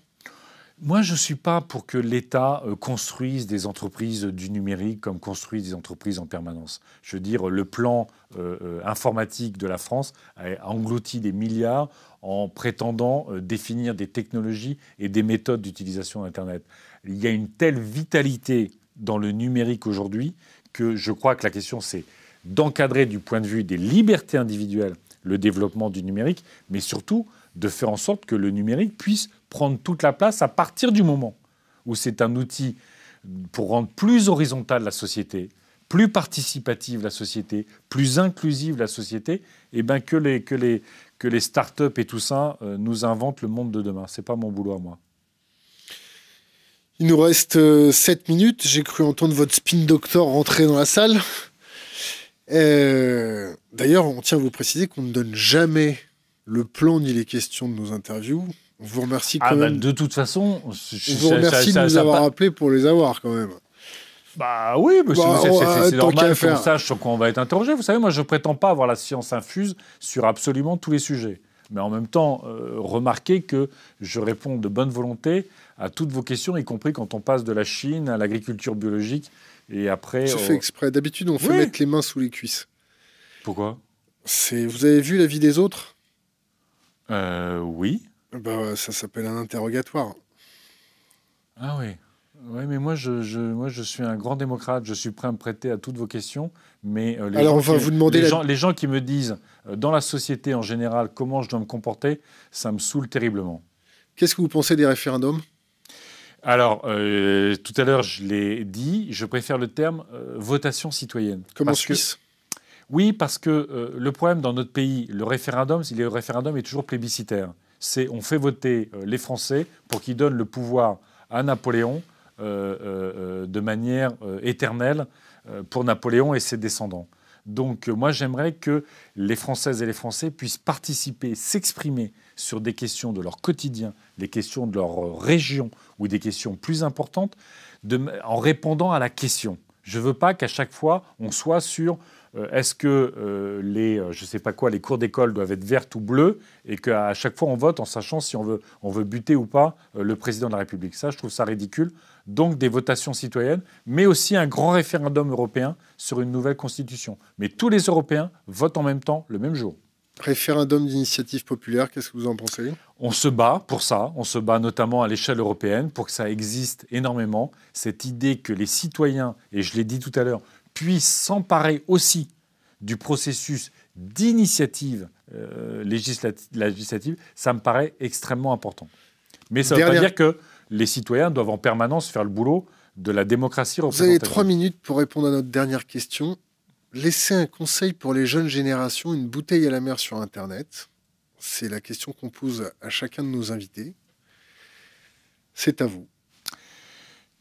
Moi, je ne suis pas pour que l'État construise des entreprises du numérique comme construit des entreprises en permanence. Je veux dire, le plan informatique de la France a englouti des milliards en prétendant définir des technologies et des méthodes d'utilisation d'Internet. Il y a une telle vitalité dans le numérique aujourd'hui que je crois que la question c'est d'encadrer du point de vue des libertés individuelles le développement du numérique, mais surtout de faire en sorte que le numérique puisse prendre toute la place à partir du moment où c'est un outil pour rendre plus horizontale la société, plus participative la société, plus inclusive la société, et eh bien que les, que les, que les start-up et tout ça euh, nous inventent le monde de demain. Ce n'est pas mon boulot moi. Il nous reste 7 euh, minutes. J'ai cru entendre votre spin doctor rentrer dans la salle. Euh, d'ailleurs, on tient à vous préciser qu'on ne donne jamais le plan ni les questions de nos interviews. On vous remercie ah, quand bah, même. de toute façon, je, vous remercie de nous avoir appelés pour les avoir quand même. Bah oui, c'est bah, normal qu'on sache sur quoi on va être interrogé. Vous savez, moi, je prétends pas avoir la science infuse sur absolument tous les sujets mais en même temps, euh, remarquez que je réponds de bonne volonté à toutes vos questions, y compris quand on passe de la Chine à l'agriculture biologique. Et après. Je fais exprès. D'habitude, on fait mettre les mains sous les cuisses. Pourquoi C'est. Vous avez vu la vie des autres euh, Oui. Bah, ça s'appelle un interrogatoire. Ah oui. Oui, mais moi je, moi je suis un grand démocrate, je suis prêt à me prêter à toutes vos questions. Mais euh, les, Alors, gens qui, vous demander les, gens, qui me disent euh, dans la société en général comment je dois me comporter, ça me saoule terriblement. Qu'est-ce que vous pensez des référendums alors, euh, tout à l'heure, je l'ai dit, je préfère le terme votation citoyenne. Comme en Suisse Oui, parce que le problème dans notre pays, le référendum, le référendum est toujours plébiscitaire. C'est on fait voter les Français pour qu'ils donnent le pouvoir à Napoléon euh, euh, euh, de manière éternelle pour Napoléon et ses descendants. Donc moi j'aimerais que les Françaises et les Français puissent participer, s'exprimer sur des questions de leur quotidien, des questions de leur région ou des questions plus importantes, en répondant à la question. Je ne veux pas qu'à chaque fois on soit sur est-ce que les je sais pas quoi les cours d'école doivent être vertes ou bleues et qu'à chaque fois on vote en sachant si on veut on veut buter ou pas le président de la République. Ça, je trouve ça ridicule donc des votations citoyennes, mais aussi un grand référendum européen sur une nouvelle constitution. Mais tous les Européens votent en même temps, le même jour. Référendum d'initiative populaire, qu'est-ce que vous en pensez On se bat pour ça, on se bat notamment à l'échelle européenne pour que ça existe énormément, cette idée que les citoyens, et je l'ai dit tout à l'heure, puissent s'emparer aussi du processus d'initiative euh, législative, ça me paraît extrêmement important. Mais ça ne veut pas dire que les citoyens doivent en permanence faire le boulot de la démocratie représentative. Vous avez trois minutes pour répondre à notre dernière question. Laissez un conseil pour les jeunes générations, une bouteille à la mer sur Internet. C'est la question qu'on pose à chacun de nos invités. C'est à vous.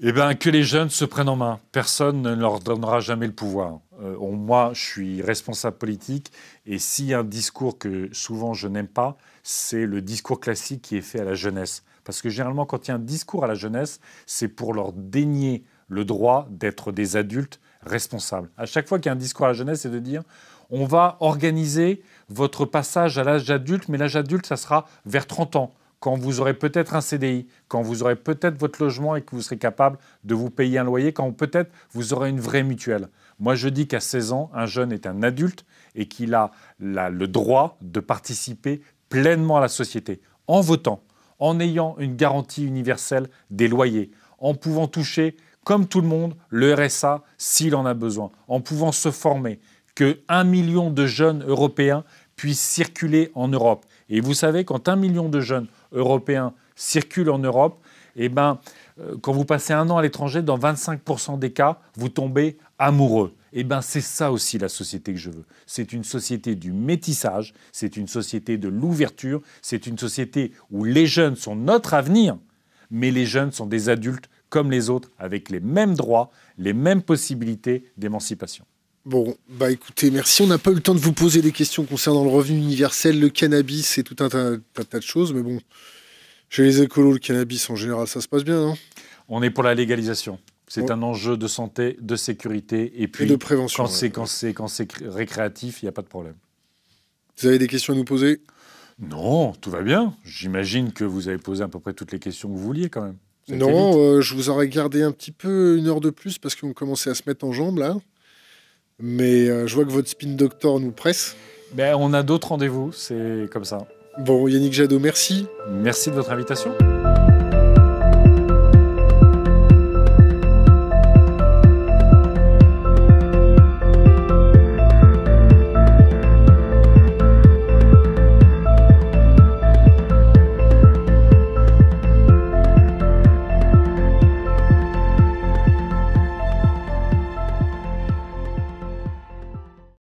Eh bien, que les jeunes se prennent en main. Personne ne leur donnera jamais le pouvoir. Euh, moi, je suis responsable politique et s'il y a un discours que souvent je n'aime pas, c'est le discours classique qui est fait à la jeunesse. Parce que généralement, quand il y a un discours à la jeunesse, c'est pour leur dénier le droit d'être des adultes responsables. À chaque fois qu'il y a un discours à la jeunesse, c'est de dire on va organiser votre passage à l'âge adulte, mais l'âge adulte, ça sera vers 30 ans, quand vous aurez peut-être un CDI, quand vous aurez peut-être votre logement et que vous serez capable de vous payer un loyer, quand peut-être vous aurez une vraie mutuelle. Moi, je dis qu'à 16 ans, un jeune est un adulte et qu'il a le droit de participer pleinement à la société en votant en ayant une garantie universelle des loyers, en pouvant toucher, comme tout le monde, le RSA s'il en a besoin, en pouvant se former, que million de jeunes européens puissent circuler en Europe. Et vous savez, quand un million de jeunes européens circulent en Europe, eh ben, euh, quand vous passez un an à l'étranger, dans 25% des cas, vous tombez amoureux. Eh bien, c'est ça aussi la société que je veux. C'est une société du métissage, c'est une société de l'ouverture, c'est une société où les jeunes sont notre avenir, mais les jeunes sont des adultes comme les autres, avec les mêmes droits, les mêmes possibilités d'émancipation. Bon, bah écoutez, merci. On n'a pas eu le temps de vous poser des questions concernant le revenu universel, le cannabis et tout un tas, tas de choses, mais bon, chez les écolos, le cannabis en général, ça se passe bien, non On est pour la légalisation. C'est un enjeu de santé, de sécurité et puis et de prévention. Quand c'est récréatif, il n'y a pas de problème. Vous avez des questions à nous poser Non, tout va bien. J'imagine que vous avez posé à peu près toutes les questions que vous vouliez quand même. Non, euh, je vous aurais gardé un petit peu une heure de plus parce qu'on commençait à se mettre en jambes là. Mais euh, je vois que votre spin doctor nous presse. Ben, on a d'autres rendez-vous, c'est comme ça. Bon, Yannick Jadot, merci. Merci de votre invitation.